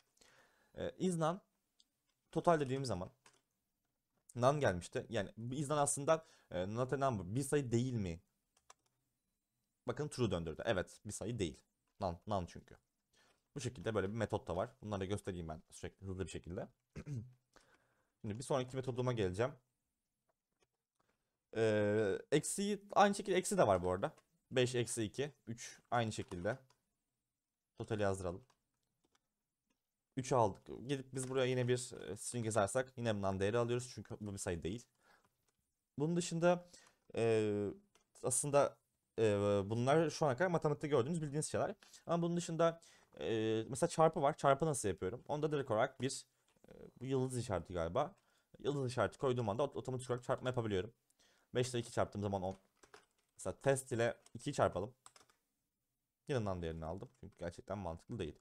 E, iznan total dediğim zaman nan gelmişti. Yani iznan aslında e, not a number bir sayı değil mi? Bakın true döndürdü. Evet bir sayı değil. Nan, nan çünkü. Bu şekilde böyle bir metot da var. Bunları da göstereyim ben sürekli hızlı bir şekilde. Şimdi bir sonraki metoduma geleceğim. Ee, eksiği aynı şekilde eksi de var bu arada. 5 eksi 2. 3 aynı şekilde. Totali yazdıralım. 3'ü aldık. Gidip biz buraya yine bir e, string yazarsak yine bundan değeri alıyoruz. Çünkü bu bir sayı değil. Bunun dışında e, aslında e, bunlar şu ana kadar matematikte gördüğünüz bildiğiniz şeyler. Ama bunun dışında e, mesela çarpı var. Çarpı nasıl yapıyorum? Onda direkt olarak bir e, yıldız işareti galiba. Yıldız işareti koyduğum anda otomatik olarak çarpma yapabiliyorum. 5 ile 2 çarptığım zaman 10. Mesela test ile 2'yi çarpalım. Yanından değerini aldım. Çünkü gerçekten mantıklı değil.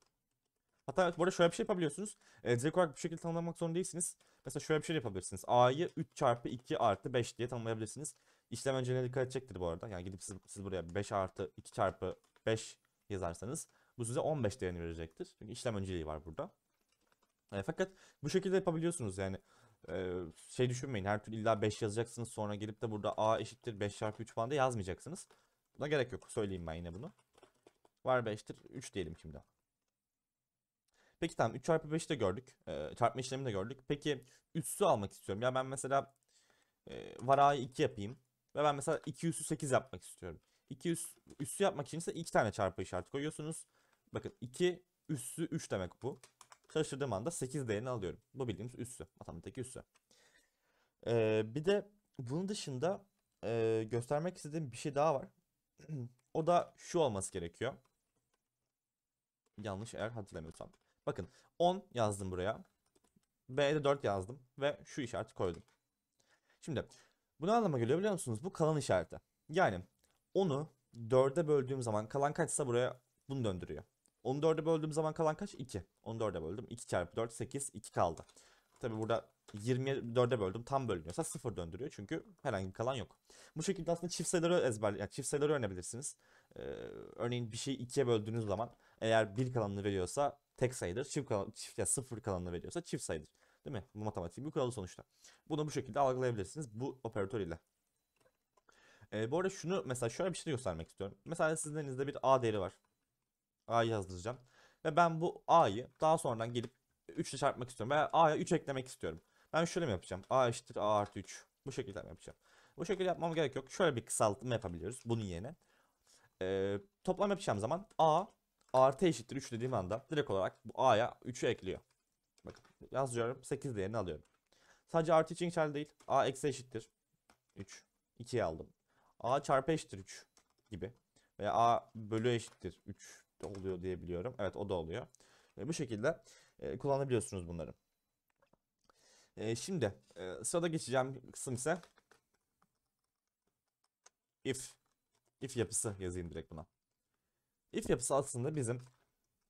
Hatta bu arada şöyle bir şey yapabiliyorsunuz. E, direkt olarak bu şekilde tanımlamak zorunda değilsiniz. Mesela şöyle bir şey yapabilirsiniz. A'yı 3 çarpı 2 artı 5 diye tanımlayabilirsiniz. İşlem önceliğine dikkat edecektir bu arada. Yani gidip siz, siz buraya 5 artı 2 çarpı 5 yazarsanız bu size 15 değerini verecektir. Çünkü işlem önceliği var burada. E, fakat bu şekilde yapabiliyorsunuz yani. Ee, şey düşünmeyin her türlü illa 5 yazacaksınız sonra gelip de burada A eşittir 5 çarpı 3 falan da yazmayacaksınız. Buna gerek yok söyleyeyim ben yine bunu. Var 5'tir 3 diyelim şimdi. Peki tamam 3 çarpı 5'i de gördük. Ee, çarpma işlemini de gördük. Peki üssü almak istiyorum. Ya ben mesela e, var A'yı 2 yapayım. Ve ben mesela 2 üssü 8 yapmak istiyorum. 2 üs, üssü yapmak için ise 2 tane çarpı işareti koyuyorsunuz. Bakın 2 üssü 3 demek bu karıştırdığım anda 8 değerini alıyorum. Bu bildiğimiz üssü. Matematikteki üssü. Ee, bir de bunun dışında e, göstermek istediğim bir şey daha var. o da şu olması gerekiyor. Yanlış eğer hatırlamıyorsam. Bakın 10 yazdım buraya. b'de 4 yazdım ve şu işareti koydum. Şimdi bunu ne anlama geliyor biliyor musunuz? Bu kalan işareti. Yani 10'u 4'e böldüğüm zaman kalan kaçsa buraya bunu döndürüyor. 14'e böldüğüm zaman kalan kaç? 2. 14'e böldüm. 2 çarpı 4 8. 2 kaldı. Tabi burada 24'e böldüm. Tam bölünüyorsa 0 döndürüyor. Çünkü herhangi bir kalan yok. Bu şekilde aslında çift sayıları ezber, yani çift sayıları öğrenebilirsiniz. Ee, örneğin bir şeyi 2'ye böldüğünüz zaman eğer 1 kalanını veriyorsa tek sayıdır. Çift, kalan, çift ya 0 kalanını veriyorsa çift sayıdır. Değil mi? Bu matematik bir kuralı sonuçta. Bunu bu şekilde algılayabilirsiniz bu operatör ile. Ee, bu arada şunu mesela şöyle bir şey göstermek istiyorum. Mesela sizin elinizde bir A değeri var. A yazdıracağım. Ve ben bu A'yı daha sonradan gelip 3 ile çarpmak istiyorum. Veya A'ya 3 eklemek istiyorum. Ben şöyle mi yapacağım? A eşittir A artı 3. Bu şekilde mi yapacağım? Bu şekilde yapmam gerek yok. Şöyle bir kısaltma yapabiliyoruz bunun yerine. Ee, toplam yapacağım zaman A artı eşittir 3 dediğim anda direkt olarak bu A'ya 3'ü ekliyor. Bakın yazıyorum 8 değerini alıyorum. Sadece artı için geçerli değil. A eksi eşittir 3. 2'ye aldım. A çarpı eşittir 3 gibi. Veya A bölü eşittir 3 oluyor diye biliyorum. Evet o da oluyor. E, bu şekilde e, kullanabiliyorsunuz bunları. E, şimdi e, sırada geçeceğim kısım ise if if yapısı yazayım direkt buna. If yapısı aslında bizim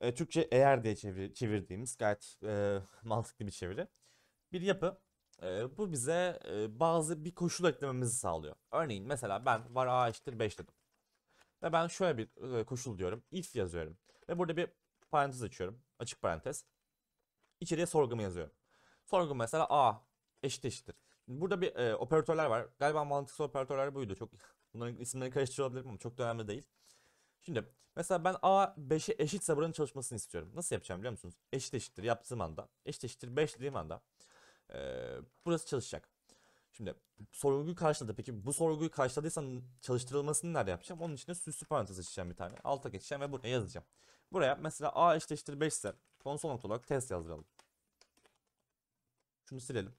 e, Türkçe eğer diye çevir, çevirdiğimiz gayet e, mantıklı bir çeviri. Bir yapı e, bu bize e, bazı bir koşul eklememizi sağlıyor. Örneğin mesela ben var a eşittir 5 dedim. Ve ben şöyle bir e, koşul diyorum. If yazıyorum. Ve burada bir parantez açıyorum. Açık parantez. İçeriye sorgumu yazıyorum. sorgu mesela A eşit eşittir. Burada bir e, operatörler var. Galiba mantıksal operatörler buydu. Çok bunların isimlerini karıştırıyor ama çok da önemli değil. Şimdi mesela ben A 5'e eşitse buranın çalışmasını istiyorum. Nasıl yapacağım biliyor musunuz? Eşit eşittir yaptığım anda. Eşit eşittir 5 dediğim anda. E, burası çalışacak. Şimdi sorguyu karşıladı. Peki bu sorguyu karşıladıysan çalıştırılmasını nerede yapacağım? Onun için de süslü parantez açacağım bir tane. Alta geçeceğim ve buraya yazacağım. Buraya mesela a eşleştir 5 ise konsol nokta olarak test yazdıralım. Şunu silelim.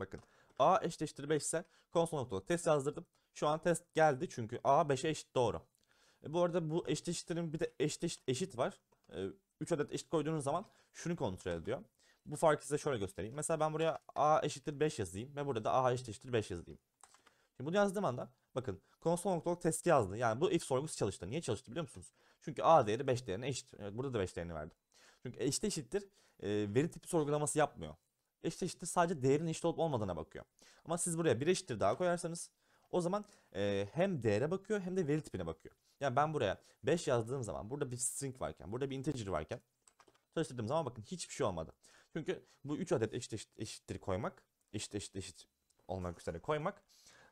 Bakın a eşleştir 5 ise konsol nokta olarak test yazdırdım. Şu an test geldi çünkü a 5'e eşit doğru. E bu arada bu eşleştirin bir de eşit eşit var. E, 3 adet eşit koyduğunuz zaman şunu kontrol ediyor. Bu farkı size şöyle göstereyim. Mesela ben buraya a eşittir 5 yazayım ve burada da a eşittir 5 yazayım. Şimdi bunu yazdığım anda bakın console.log testi yazdı. Yani bu if sorgusu çalıştı. Niye çalıştı biliyor musunuz? Çünkü a değeri 5 değerine eşit. Evet, burada da 5 değerini verdi. Çünkü eşit eşittir e, veri tipi sorgulaması yapmıyor. Eşit eşittir sadece değerin eşit olup olmadığına bakıyor. Ama siz buraya 1 eşittir daha koyarsanız o zaman e, hem değere bakıyor hem de veri tipine bakıyor. Yani ben buraya 5 yazdığım zaman burada bir string varken, burada bir integer varken çalıştırdığım zaman bakın hiçbir şey olmadı. Çünkü bu 3 adet eşit, eşit eşittir koymak, eşit eşit eşit olmak üzere koymak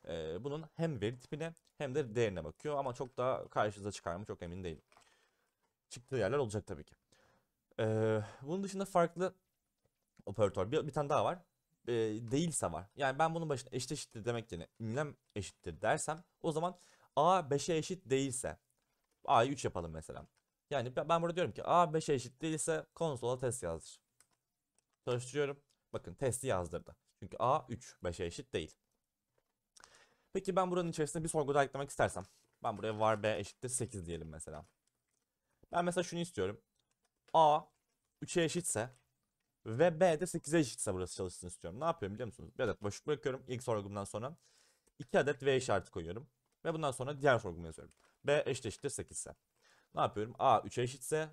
e, bunun hem veri tipine hem de değerine bakıyor ama çok daha karşınıza çıkar mı çok emin değilim. Çıktığı yerler olacak tabii ki. E, bunun dışında farklı operatör bir, bir tane daha var. E, değilse var. Yani ben bunun başına eşit eşittir demek yerine ünlem eşittir dersem o zaman A 5'e eşit değilse A'yı 3 yapalım mesela. Yani ben burada diyorum ki A 5'e eşit değilse konsola test yazdır. Çalıştırıyorum. Bakın testi yazdırdı. Çünkü A 3 5'e eşit değil. Peki ben buranın içerisinde bir sorgu daha eklemek istersem. Ben buraya var B eşittir 8 diyelim mesela. Ben mesela şunu istiyorum. A 3'e eşitse ve B de 8'e eşitse burası çalışsın istiyorum. Ne yapıyorum biliyor musunuz? Bir adet boşluk bırakıyorum ilk sorgumdan sonra. 2 adet V işareti koyuyorum. Ve bundan sonra diğer sorgumu yazıyorum. B eşit eşittir 8 ise. Ne yapıyorum? A 3'e eşitse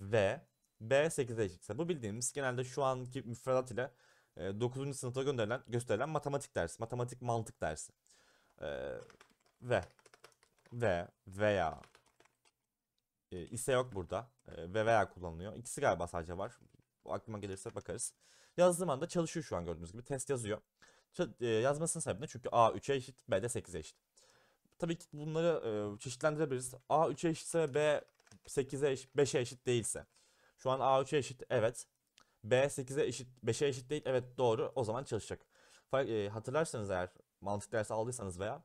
V B 8'e eşitse. Bu bildiğimiz genelde şu anki müfredat ile 9. E, sınıfta gönderilen, gösterilen matematik dersi. Matematik mantık dersi. E, ve ve veya e, ise yok burada. ve veya kullanılıyor. İkisi galiba sadece var. Aklıma gelirse bakarız. Yazdığım anda çalışıyor şu an gördüğünüz gibi. Test yazıyor. Ç e, yazmasının sebebi ne? Çünkü A 3'e eşit, B de 8'e eşit. Tabii ki bunları çeşitlendirebiliriz. A 3'e eşitse B 8'e eşit, 5'e eşit değilse. Şu an A3'e eşit evet. B 8'e eşit 5'e eşit değil evet doğru o zaman çalışacak. E, hatırlarsanız eğer mantık dersi aldıysanız veya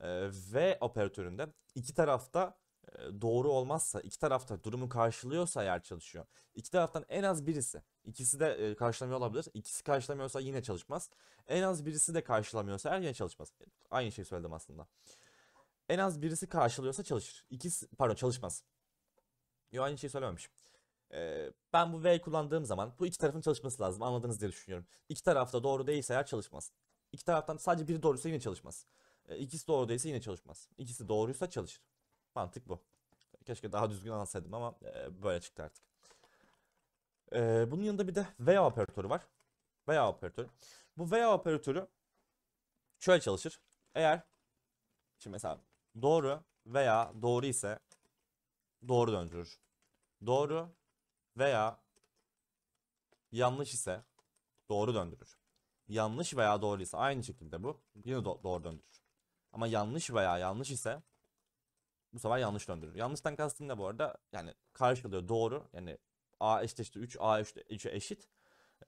e, V operatöründe iki tarafta e, doğru olmazsa, iki tarafta durumu karşılıyorsa eğer çalışıyor. İki taraftan en az birisi, ikisi de karşılamıyor olabilir. İkisi karşılamıyorsa yine çalışmaz. En az birisi de karşılamıyorsa eğer yine çalışmaz. Aynı şeyi söyledim aslında. En az birisi karşılıyorsa çalışır. İkisi, pardon çalışmaz. Yo aynı şeyi söylememişim ben bu V kullandığım zaman bu iki tarafın çalışması lazım anladınız diye düşünüyorum. İki tarafta doğru değilse eğer çalışmaz. İki taraftan sadece biri doğruysa yine çalışmaz. İkisi doğru değilse yine çalışmaz. İkisi doğruysa çalışır. Mantık bu. Keşke daha düzgün anlatsaydım ama böyle çıktı artık. bunun yanında bir de veya operatörü var. Veya operatörü. Bu veya operatörü şöyle çalışır. Eğer şimdi mesela doğru veya doğru ise doğru döndürür. Doğru veya yanlış ise doğru döndürür. Yanlış veya doğru ise aynı şekilde bu yine do doğru döndürür. Ama yanlış veya yanlış ise bu sefer yanlış döndürür. Yanlıştan kastım da bu arada? Yani karşılıyor doğru. Yani A eşittir 3, A eşittir 3'e eşit.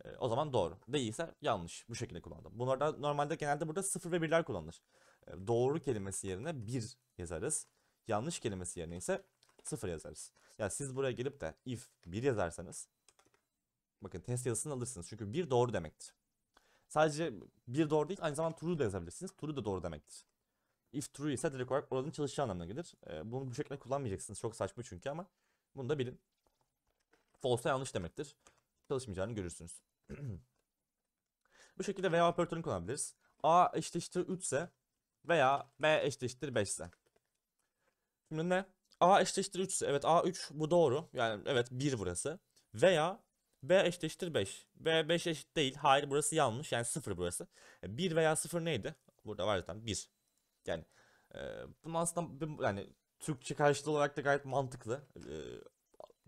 E, o zaman doğru. Değilse yanlış. Bu şekilde kullandım. Bunlarda normalde genelde burada 0 ve 1'ler kullanılır. E, doğru kelimesi yerine 1 yazarız. Yanlış kelimesi yerine ise 0 yazarız. Ya siz buraya gelip de if 1 yazarsanız bakın test yazısını alırsınız. Çünkü 1 doğru demektir. Sadece 1 doğru değil aynı zamanda true de yazabilirsiniz. True da doğru demektir. If true ise direkt olarak oranın çalışacağı anlamına gelir. Ee, bunu bu şekilde kullanmayacaksınız. Çok saçma çünkü ama bunu da bilin. False yanlış demektir. Çalışmayacağını görürsünüz. bu şekilde veya operatörünü kullanabiliriz. A eşittir 3 ise veya B eşittir 5 ise. Şimdi ne? A eşittir 3 ise evet A3 bu doğru. Yani evet 1 burası. Veya B eşittir 5. B 5 eşit değil. Hayır burası yanlış. Yani 0 burası. 1 e, veya 0 neydi? Burada var zaten 1. Yani e, bunun aslında yani Türkçe karşılığı olarak da gayet mantıklı. E,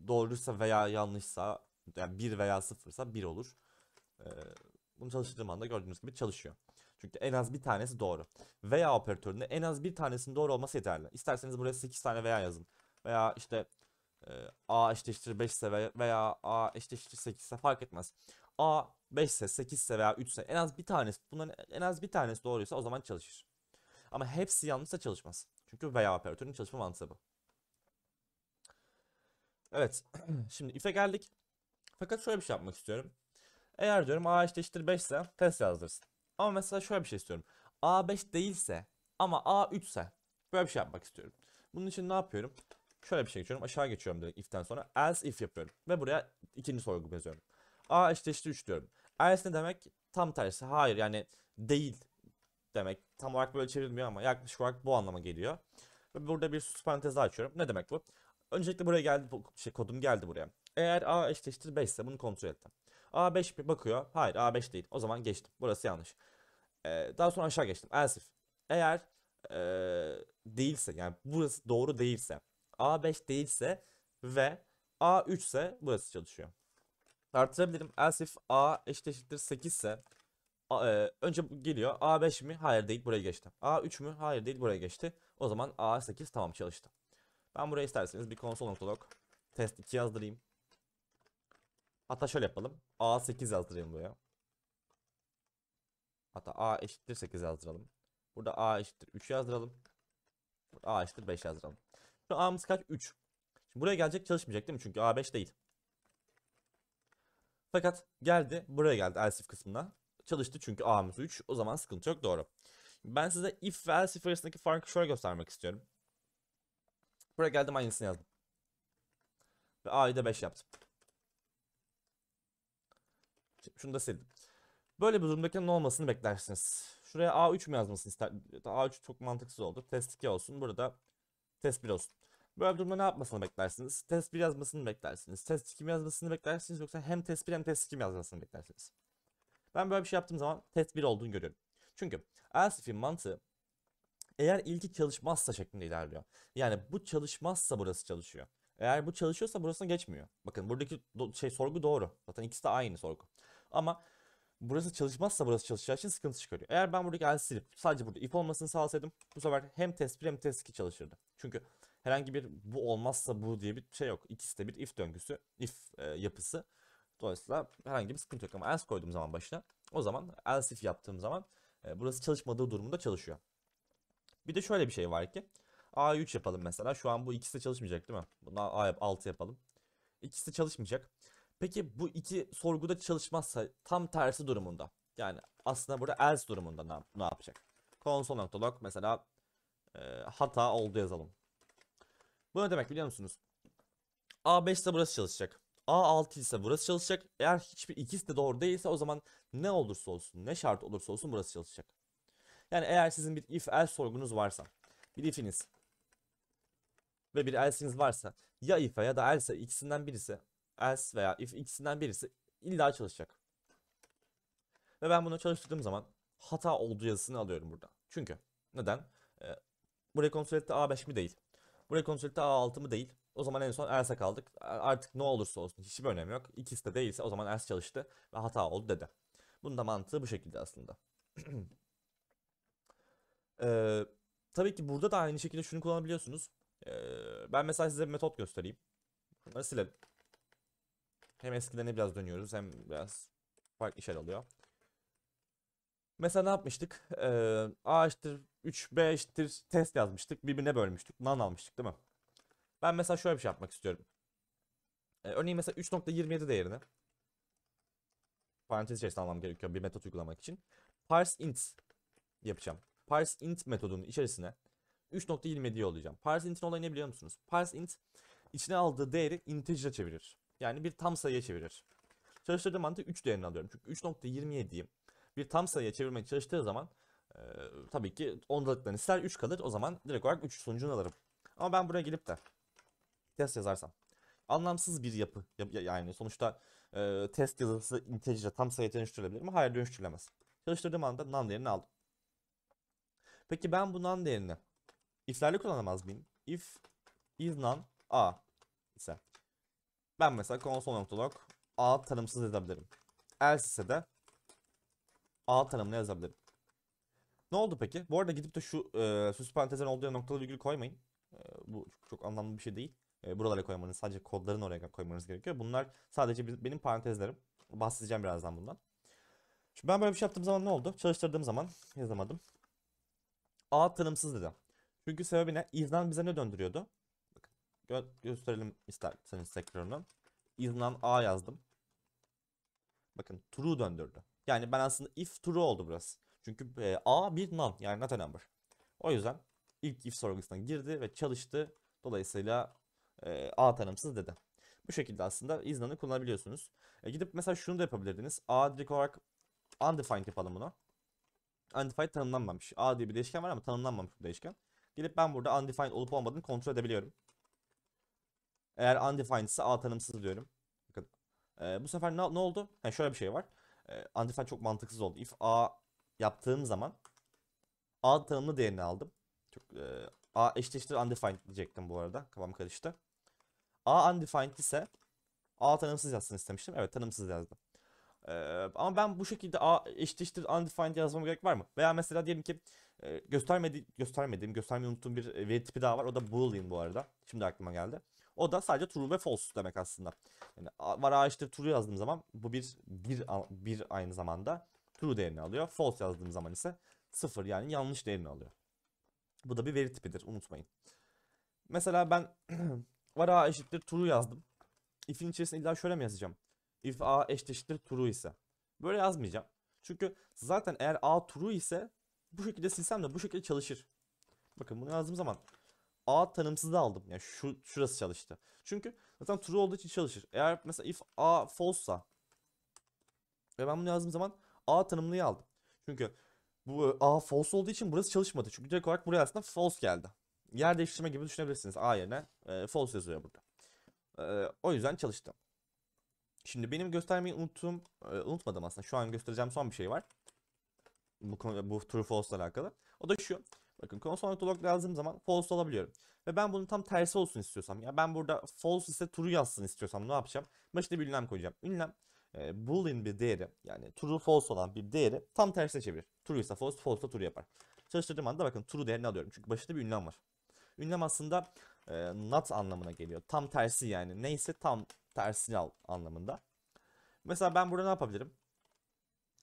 doğruysa veya yanlışsa yani 1 veya 0 ise 1 olur. E, bunu çalıştığım anda gördüğünüz gibi çalışıyor. Çünkü en az bir tanesi doğru. Veya operatöründe en az bir tanesinin doğru olması yeterli. İsterseniz buraya 8 tane veya yazın. Veya işte e, A eşittir 5 ise veya A eşittir 8 ise fark etmez. A 5 ise 8 ise veya 3 ise en az bir tanesi bunların en az bir tanesi doğruysa o zaman çalışır. Ama hepsi yanlışsa çalışmaz. Çünkü veya operatörünün çalışma mantığı bu. Evet. Şimdi if'e geldik. Fakat şöyle bir şey yapmak istiyorum. Eğer diyorum a eşittir 5 ise test yazdırırsın. Ama mesela şöyle bir şey istiyorum. A5 değilse ama A3 ise böyle bir şey yapmak istiyorum. Bunun için ne yapıyorum? Şöyle bir şey geçiyorum. Aşağı geçiyorum direkt if'ten sonra. Else if yapıyorum. Ve buraya ikinci sorgu yazıyorum. A işte işte 3 diyorum. Else ne demek? Tam tersi. Hayır yani değil demek. Tam olarak böyle çevrilmiyor ama yaklaşık olarak bu anlama geliyor. Ve burada bir sus parantezi açıyorum. Ne demek bu? Öncelikle buraya geldi, şey, kodum geldi buraya. Eğer A eşittir 5 ise bunu kontrol ettim. A5 mi bakıyor? Hayır A5 değil. O zaman geçtim. Burası yanlış. Ee, daha sonra aşağı geçtim. Elsif. Eğer e, değilse yani burası doğru değilse A5 değilse ve A3 ise burası çalışıyor. Artırabilirim. Elsif A eşit eşittir 8 ise A, e, önce geliyor A5 mi? Hayır değil buraya geçti. A3 mü? Hayır değil buraya geçti. O zaman A8 tamam çalıştı. Ben buraya isterseniz bir konsol.log test 2 yazdırayım. Hatta şöyle yapalım. A8 yazdırayım buraya. Hatta A eşittir 8 yazdıralım. Burada A eşittir 3 yazdıralım. Burada A eşittir 5 yazdıralım. Şu A'mız kaç? 3. Şimdi buraya gelecek çalışmayacak değil mi? Çünkü A5 değil. Fakat geldi. Buraya geldi else kısmına. Çalıştı çünkü A'mız 3. O zaman sıkıntı yok. Doğru. Ben size if ve else arasındaki farkı şöyle göstermek istiyorum. Buraya geldim aynısını yazdım. Ve A'yı da 5 yaptım. Şunu da sildim. Böyle bir durumdaki ne olmasını beklersiniz. Şuraya A3 mi yazmasını ister? A3 çok mantıksız oldu. Test 2 olsun. Burada test 1 olsun. Böyle bir durumda ne yapmasını beklersiniz? Test 1 yazmasını beklersiniz. Test 2 mi yazmasını beklersiniz yoksa hem test 1 hem test 2 yazmasını beklersiniz? Ben böyle bir şey yaptığım zaman test 1 olduğunu görüyorum. Çünkü Elsif'in mantığı eğer ilki çalışmazsa şeklinde ilerliyor. Yani bu çalışmazsa burası çalışıyor. Eğer bu çalışıyorsa burasına geçmiyor. Bakın buradaki şey sorgu doğru. Zaten ikisi de aynı sorgu. Ama burası çalışmazsa burası çalışacağı için sıkıntı çıkarıyor. Eğer ben buradaki el silip sadece burada if olmasını sağlasaydım bu sefer hem test 1 hem test 2 çalışırdı. Çünkü herhangi bir bu olmazsa bu diye bir şey yok. İkisi de bir if döngüsü, if e, yapısı. Dolayısıyla herhangi bir sıkıntı yok ama else koyduğum zaman başına o zaman else if yaptığım zaman e, burası çalışmadığı durumda çalışıyor. Bir de şöyle bir şey var ki A3 yapalım mesela. Şu an bu ikisi de çalışmayacak değil mi? Buna A6 yapalım. İkisi de çalışmayacak. Peki bu iki sorguda çalışmazsa tam tersi durumunda. Yani aslında burada else durumunda ne, ne yapacak? Console.log mesela e, hata oldu yazalım. Bu ne demek biliyor musunuz? A5 ise burası çalışacak. A6 ise burası çalışacak. Eğer hiçbir ikisi de doğru değilse o zaman ne olursa olsun, ne şart olursa olsun burası çalışacak. Yani eğer sizin bir if else sorgunuz varsa, bir if'iniz ve bir else'iniz varsa ya if'e ya da else ikisinden birisi else veya if ikisinden birisi illa çalışacak. Ve ben bunu çalıştırdığım zaman hata olduğu yazısını alıyorum burada. Çünkü neden? E, ee, buraya kontrol etti A5 mi değil. Buraya kontrol etti A6 mı değil. O zaman en son else kaldık. Artık ne olursa olsun hiçbir önemi yok. İkisi de değilse o zaman else çalıştı ve hata oldu dedi. Bunun da mantığı bu şekilde aslında. ee, tabii ki burada da aynı şekilde şunu kullanabiliyorsunuz. Ee, ben mesela size bir metot göstereyim. Bunları silelim. Hem eskilerine biraz dönüyoruz hem biraz farklı şeyler oluyor. Mesela ne yapmıştık? Ee, A eşittir 3, B eşittir test yazmıştık. Birbirine bölmüştük. Nan almıştık değil mi? Ben mesela şöyle bir şey yapmak istiyorum. Ee, örneğin mesela 3.27 değerini parantez içerisinde almam gerekiyor bir metot uygulamak için. Parse int yapacağım. Parse int metodunun içerisine 3.27 yollayacağım. Parse int'in olayı ne biliyor musunuz? Parse int içine aldığı değeri integer'a çevirir. Yani bir tam sayıya çevirir. Çalıştırdığım mantık 3 değerini alıyorum. Çünkü 3.27'yi bir tam sayıya çevirmeye çalıştığı zaman e, tabii ki ondalıklarını ister 3 kalır. O zaman direkt olarak 3 sonucunu alırım. Ama ben buraya gelip de test yazarsam anlamsız bir yapı yani sonuçta e, test yazısı integer tam sayıya dönüştürülebilir mi? Hayır dönüştürülemez. Çalıştırdığım anda nan değerini aldım. Peki ben bu nan değerini if'lerle kullanamaz mıyım? If is nan a ise ben mesela console.log a tanımsız yazabilirim. Else ise de a tanımlı yazabilirim. Ne oldu peki? Bu arada gidip de şu e, süs parantezlerin olduğu noktalı virgül koymayın. E, bu çok, çok anlamlı bir şey değil. E, buralara koymanız sadece kodların oraya koymanız gerekiyor. Bunlar sadece benim parantezlerim. Bahsedeceğim birazdan bundan. Şimdi ben böyle bir şey yaptığım zaman ne oldu? Çalıştırdığım zaman yazamadım. A tanımsız dedi. Çünkü sebebi ne? Iz'den bize ne döndürüyordu? gö gösterelim isterseniz tekrarını. İznan A yazdım. Bakın true döndürdü. Yani ben aslında if true oldu burası. Çünkü e, A bir non yani not a number. O yüzden ilk if sorgusuna girdi ve çalıştı. Dolayısıyla e, A tanımsız dedi. Bu şekilde aslında iznanı kullanabiliyorsunuz. E, gidip mesela şunu da yapabilirdiniz. A direkt olarak undefined yapalım bunu. Undefined tanımlanmamış. A diye bir değişken var ama tanımlanmamış bir değişken. Gidip ben burada undefined olup olmadığını kontrol edebiliyorum. Eğer undefined ise alt tanımsız diyorum. Bakın. E, bu sefer ne, ne oldu? Ha, şöyle bir şey var. E, undefined çok mantıksız oldu. If A yaptığım zaman A tanımlı değerini aldım. Çok, e, A eşleştir undefined diyecektim bu arada. Kafam karıştı. A undefined ise A tanımsız yazsın istemiştim. Evet tanımsız yazdım. Ee, ama ben bu şekilde A eşleştir undefined yazmama gerek var mı? Veya mesela diyelim ki e, göstermedi, göstermediğim, göstermeyi unuttuğum bir e, veri tipi daha var. O da boolean bu arada. Şimdi aklıma geldi. O da sadece true ve false demek aslında. Yani var ağaçtır true yazdığım zaman bu bir, bir, bir aynı zamanda true değerini alıyor. False yazdığım zaman ise sıfır yani yanlış değerini alıyor. Bu da bir veri tipidir unutmayın. Mesela ben var a eşittir true yazdım. If'in içerisinde illa şöyle mi yazacağım? If a eşittir true ise. Böyle yazmayacağım. Çünkü zaten eğer a true ise bu şekilde silsem de bu şekilde çalışır. Bakın bunu yazdığım zaman A tanımsız da aldım. Yani şu şurası çalıştı. Çünkü zaten true olduğu için çalışır. Eğer mesela if A false'sa ve ben bunu yazdığım zaman A tanımlıyı aldım. Çünkü bu A false olduğu için burası çalışmadı. Çünkü direkt olarak buraya aslında false geldi. Yer değiştirme gibi düşünebilirsiniz. A yerine e, false yazıyor burada. E, o yüzden çalıştı. Şimdi benim göstermeyi unuttum, e, unutmadım aslında. Şu an göstereceğim son bir şey var. Bu, bu true false ile alakalı. O da şu. Bakın console.log yazdığım zaman false alabiliyorum. Ve ben bunu tam tersi olsun istiyorsam. Ya ben burada false ise true yazsın istiyorsam ne yapacağım? Başta bir ünlem koyacağım. Ünlem e, boolean bir değeri yani true false olan bir değeri tam tersine çevirir. True ise false, false ise true yapar. Çalıştırdığım anda bakın true değerini alıyorum. Çünkü başında bir ünlem var. Ünlem aslında e, not anlamına geliyor. Tam tersi yani. Neyse tam tersini al anlamında. Mesela ben burada ne yapabilirim?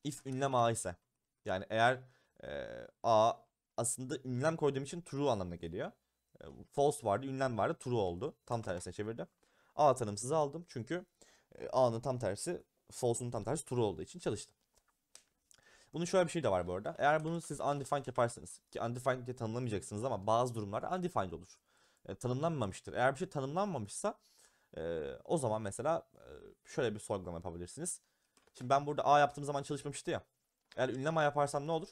If ünlem a ise. Yani eğer e, a aslında ünlem koyduğum için true anlamına geliyor. E, false vardı, ünlem vardı, true oldu. Tam tersine çevirdim. A tanımsızı aldım çünkü e, A'nın tam tersi false'un tam tersi true olduğu için çalıştı. Bunun şöyle bir şey de var bu arada. Eğer bunu siz undefined yaparsanız ki undefined diye tanımlamayacaksınız ama bazı durumlarda undefined olur. E, tanımlanmamıştır. Eğer bir şey tanımlanmamışsa e, o zaman mesela e, şöyle bir sorgulama yapabilirsiniz. Şimdi ben burada A yaptığım zaman çalışmamıştı ya. Eğer ünlem A yaparsam ne olur?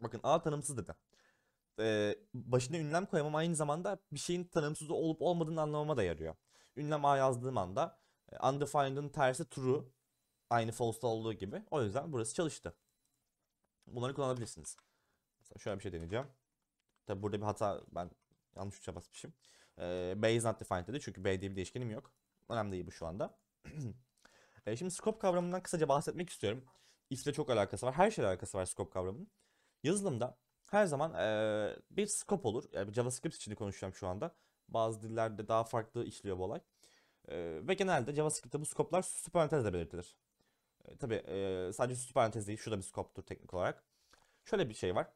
Bakın A tanımsız dedi. Ee, başına ünlem koyamam aynı zamanda bir şeyin tanımsız olup olmadığını anlamama da yarıyor. Ünlem A yazdığım anda undefined'ın tersi true aynı false'da olduğu gibi. O yüzden burası çalıştı. Bunları kullanabilirsiniz. Mesela şöyle bir şey deneyeceğim. Tabi burada bir hata ben yanlış uça basmışım. Ee, B is not defined dedi çünkü B diye bir değişkenim yok. Önemli değil bu şu anda. e, şimdi scope kavramından kısaca bahsetmek istiyorum. If'le çok alakası var. Her şeyle alakası var scope kavramının. Yazılımda her zaman e, bir scope olur. Yani JavaScript için konuşacağım şu anda. Bazı dillerde daha farklı işliyor bu olay. E, ve genelde JavaScript'te bu scope'lar süperentezle belirtilir. E, tabii e, sadece süperentez değil. da bir scope'tur teknik olarak. Şöyle bir şey var.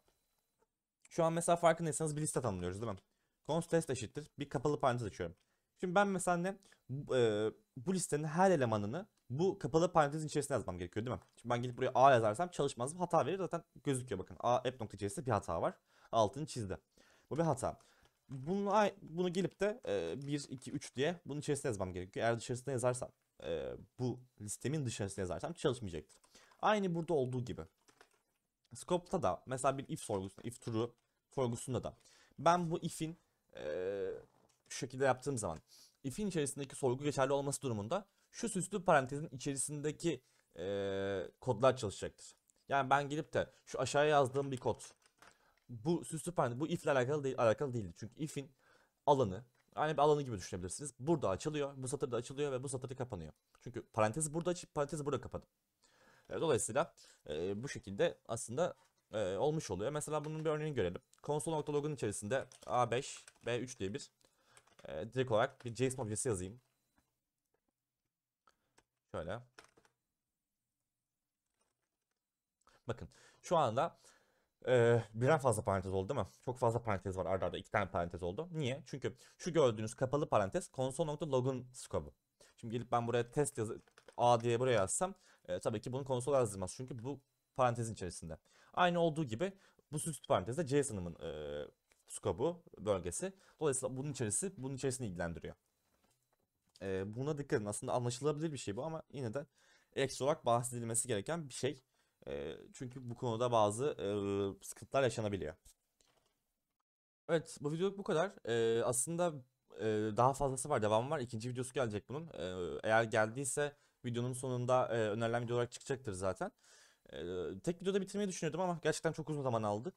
Şu an mesela farkındaysanız bir liste tanımlıyoruz değil mi? Const test eşittir. Bir kapalı parantez açıyorum. Şimdi ben mesela ne, e, bu listenin her elemanını bu kapalı parantezin içerisine yazmam gerekiyor değil mi? Şimdi ben gidip buraya A yazarsam çalışmaz bu hata verir zaten gözüküyor bakın. A app nokta içerisinde bir hata var. Altını çizdi. Bu bir hata. Bunu, bunu gelip de e, 1, 2, 3 diye bunun içerisine yazmam gerekiyor. Eğer dışarısına yazarsam e, bu listemin dışarısına yazarsam çalışmayacaktır. Aynı burada olduğu gibi. Scope'ta da mesela bir if sorgusunda, if true sorgusunda da ben bu if'in şu şekilde yaptığım zaman if'in içerisindeki sorgu geçerli olması durumunda şu süslü parantezin içerisindeki e, kodlar çalışacaktır. Yani ben gelip de şu aşağıya yazdığım bir kod bu süslü parantez bu if'le alakalı değil alakalı değildi. Çünkü if'in alanı aynı bir alanı gibi düşünebilirsiniz. Burada açılıyor, bu satırda açılıyor ve bu satırda kapanıyor. Çünkü parantezi burada açıp parantezi burada kapadım. E, dolayısıyla e, bu şekilde aslında e, olmuş oluyor. Mesela bunun bir örneğini görelim. Console.log'un içerisinde A5, B3 diye bir e, direkt olarak bir JSON objesi yazayım. Şöyle. Bakın şu anda e, birden fazla parantez oldu değil mi? Çok fazla parantez var arada arda. iki tane parantez oldu. Niye? Çünkü şu gördüğünüz kapalı parantez console.login scope'u. Şimdi gelip ben buraya test yazı A diye buraya yazsam e, tabii ki bunu konsol yazdırmaz. Çünkü bu parantezin içerisinde. Aynı olduğu gibi bu süs parantezde JSON'ımın e, su kabuğu bölgesi. Dolayısıyla bunun içerisi bunun içerisini ilgilendiriyor. E, buna dikkat edin. Aslında anlaşılabilir bir şey bu ama yine de ekstra olarak bahsedilmesi gereken bir şey. E, çünkü bu konuda bazı e, sıkıntılar yaşanabiliyor. Evet bu videoluk bu kadar. E, aslında e, daha fazlası var devamı var. İkinci videosu gelecek bunun. E, eğer geldiyse videonun sonunda e, önerilen video olarak çıkacaktır zaten. E, tek videoda bitirmeyi düşünüyordum ama gerçekten çok uzun zaman aldı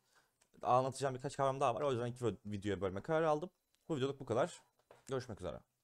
anlatacağım birkaç kavram daha var. O yüzden iki videoya bölme kararı aldım. Bu videoluk bu kadar. Görüşmek üzere.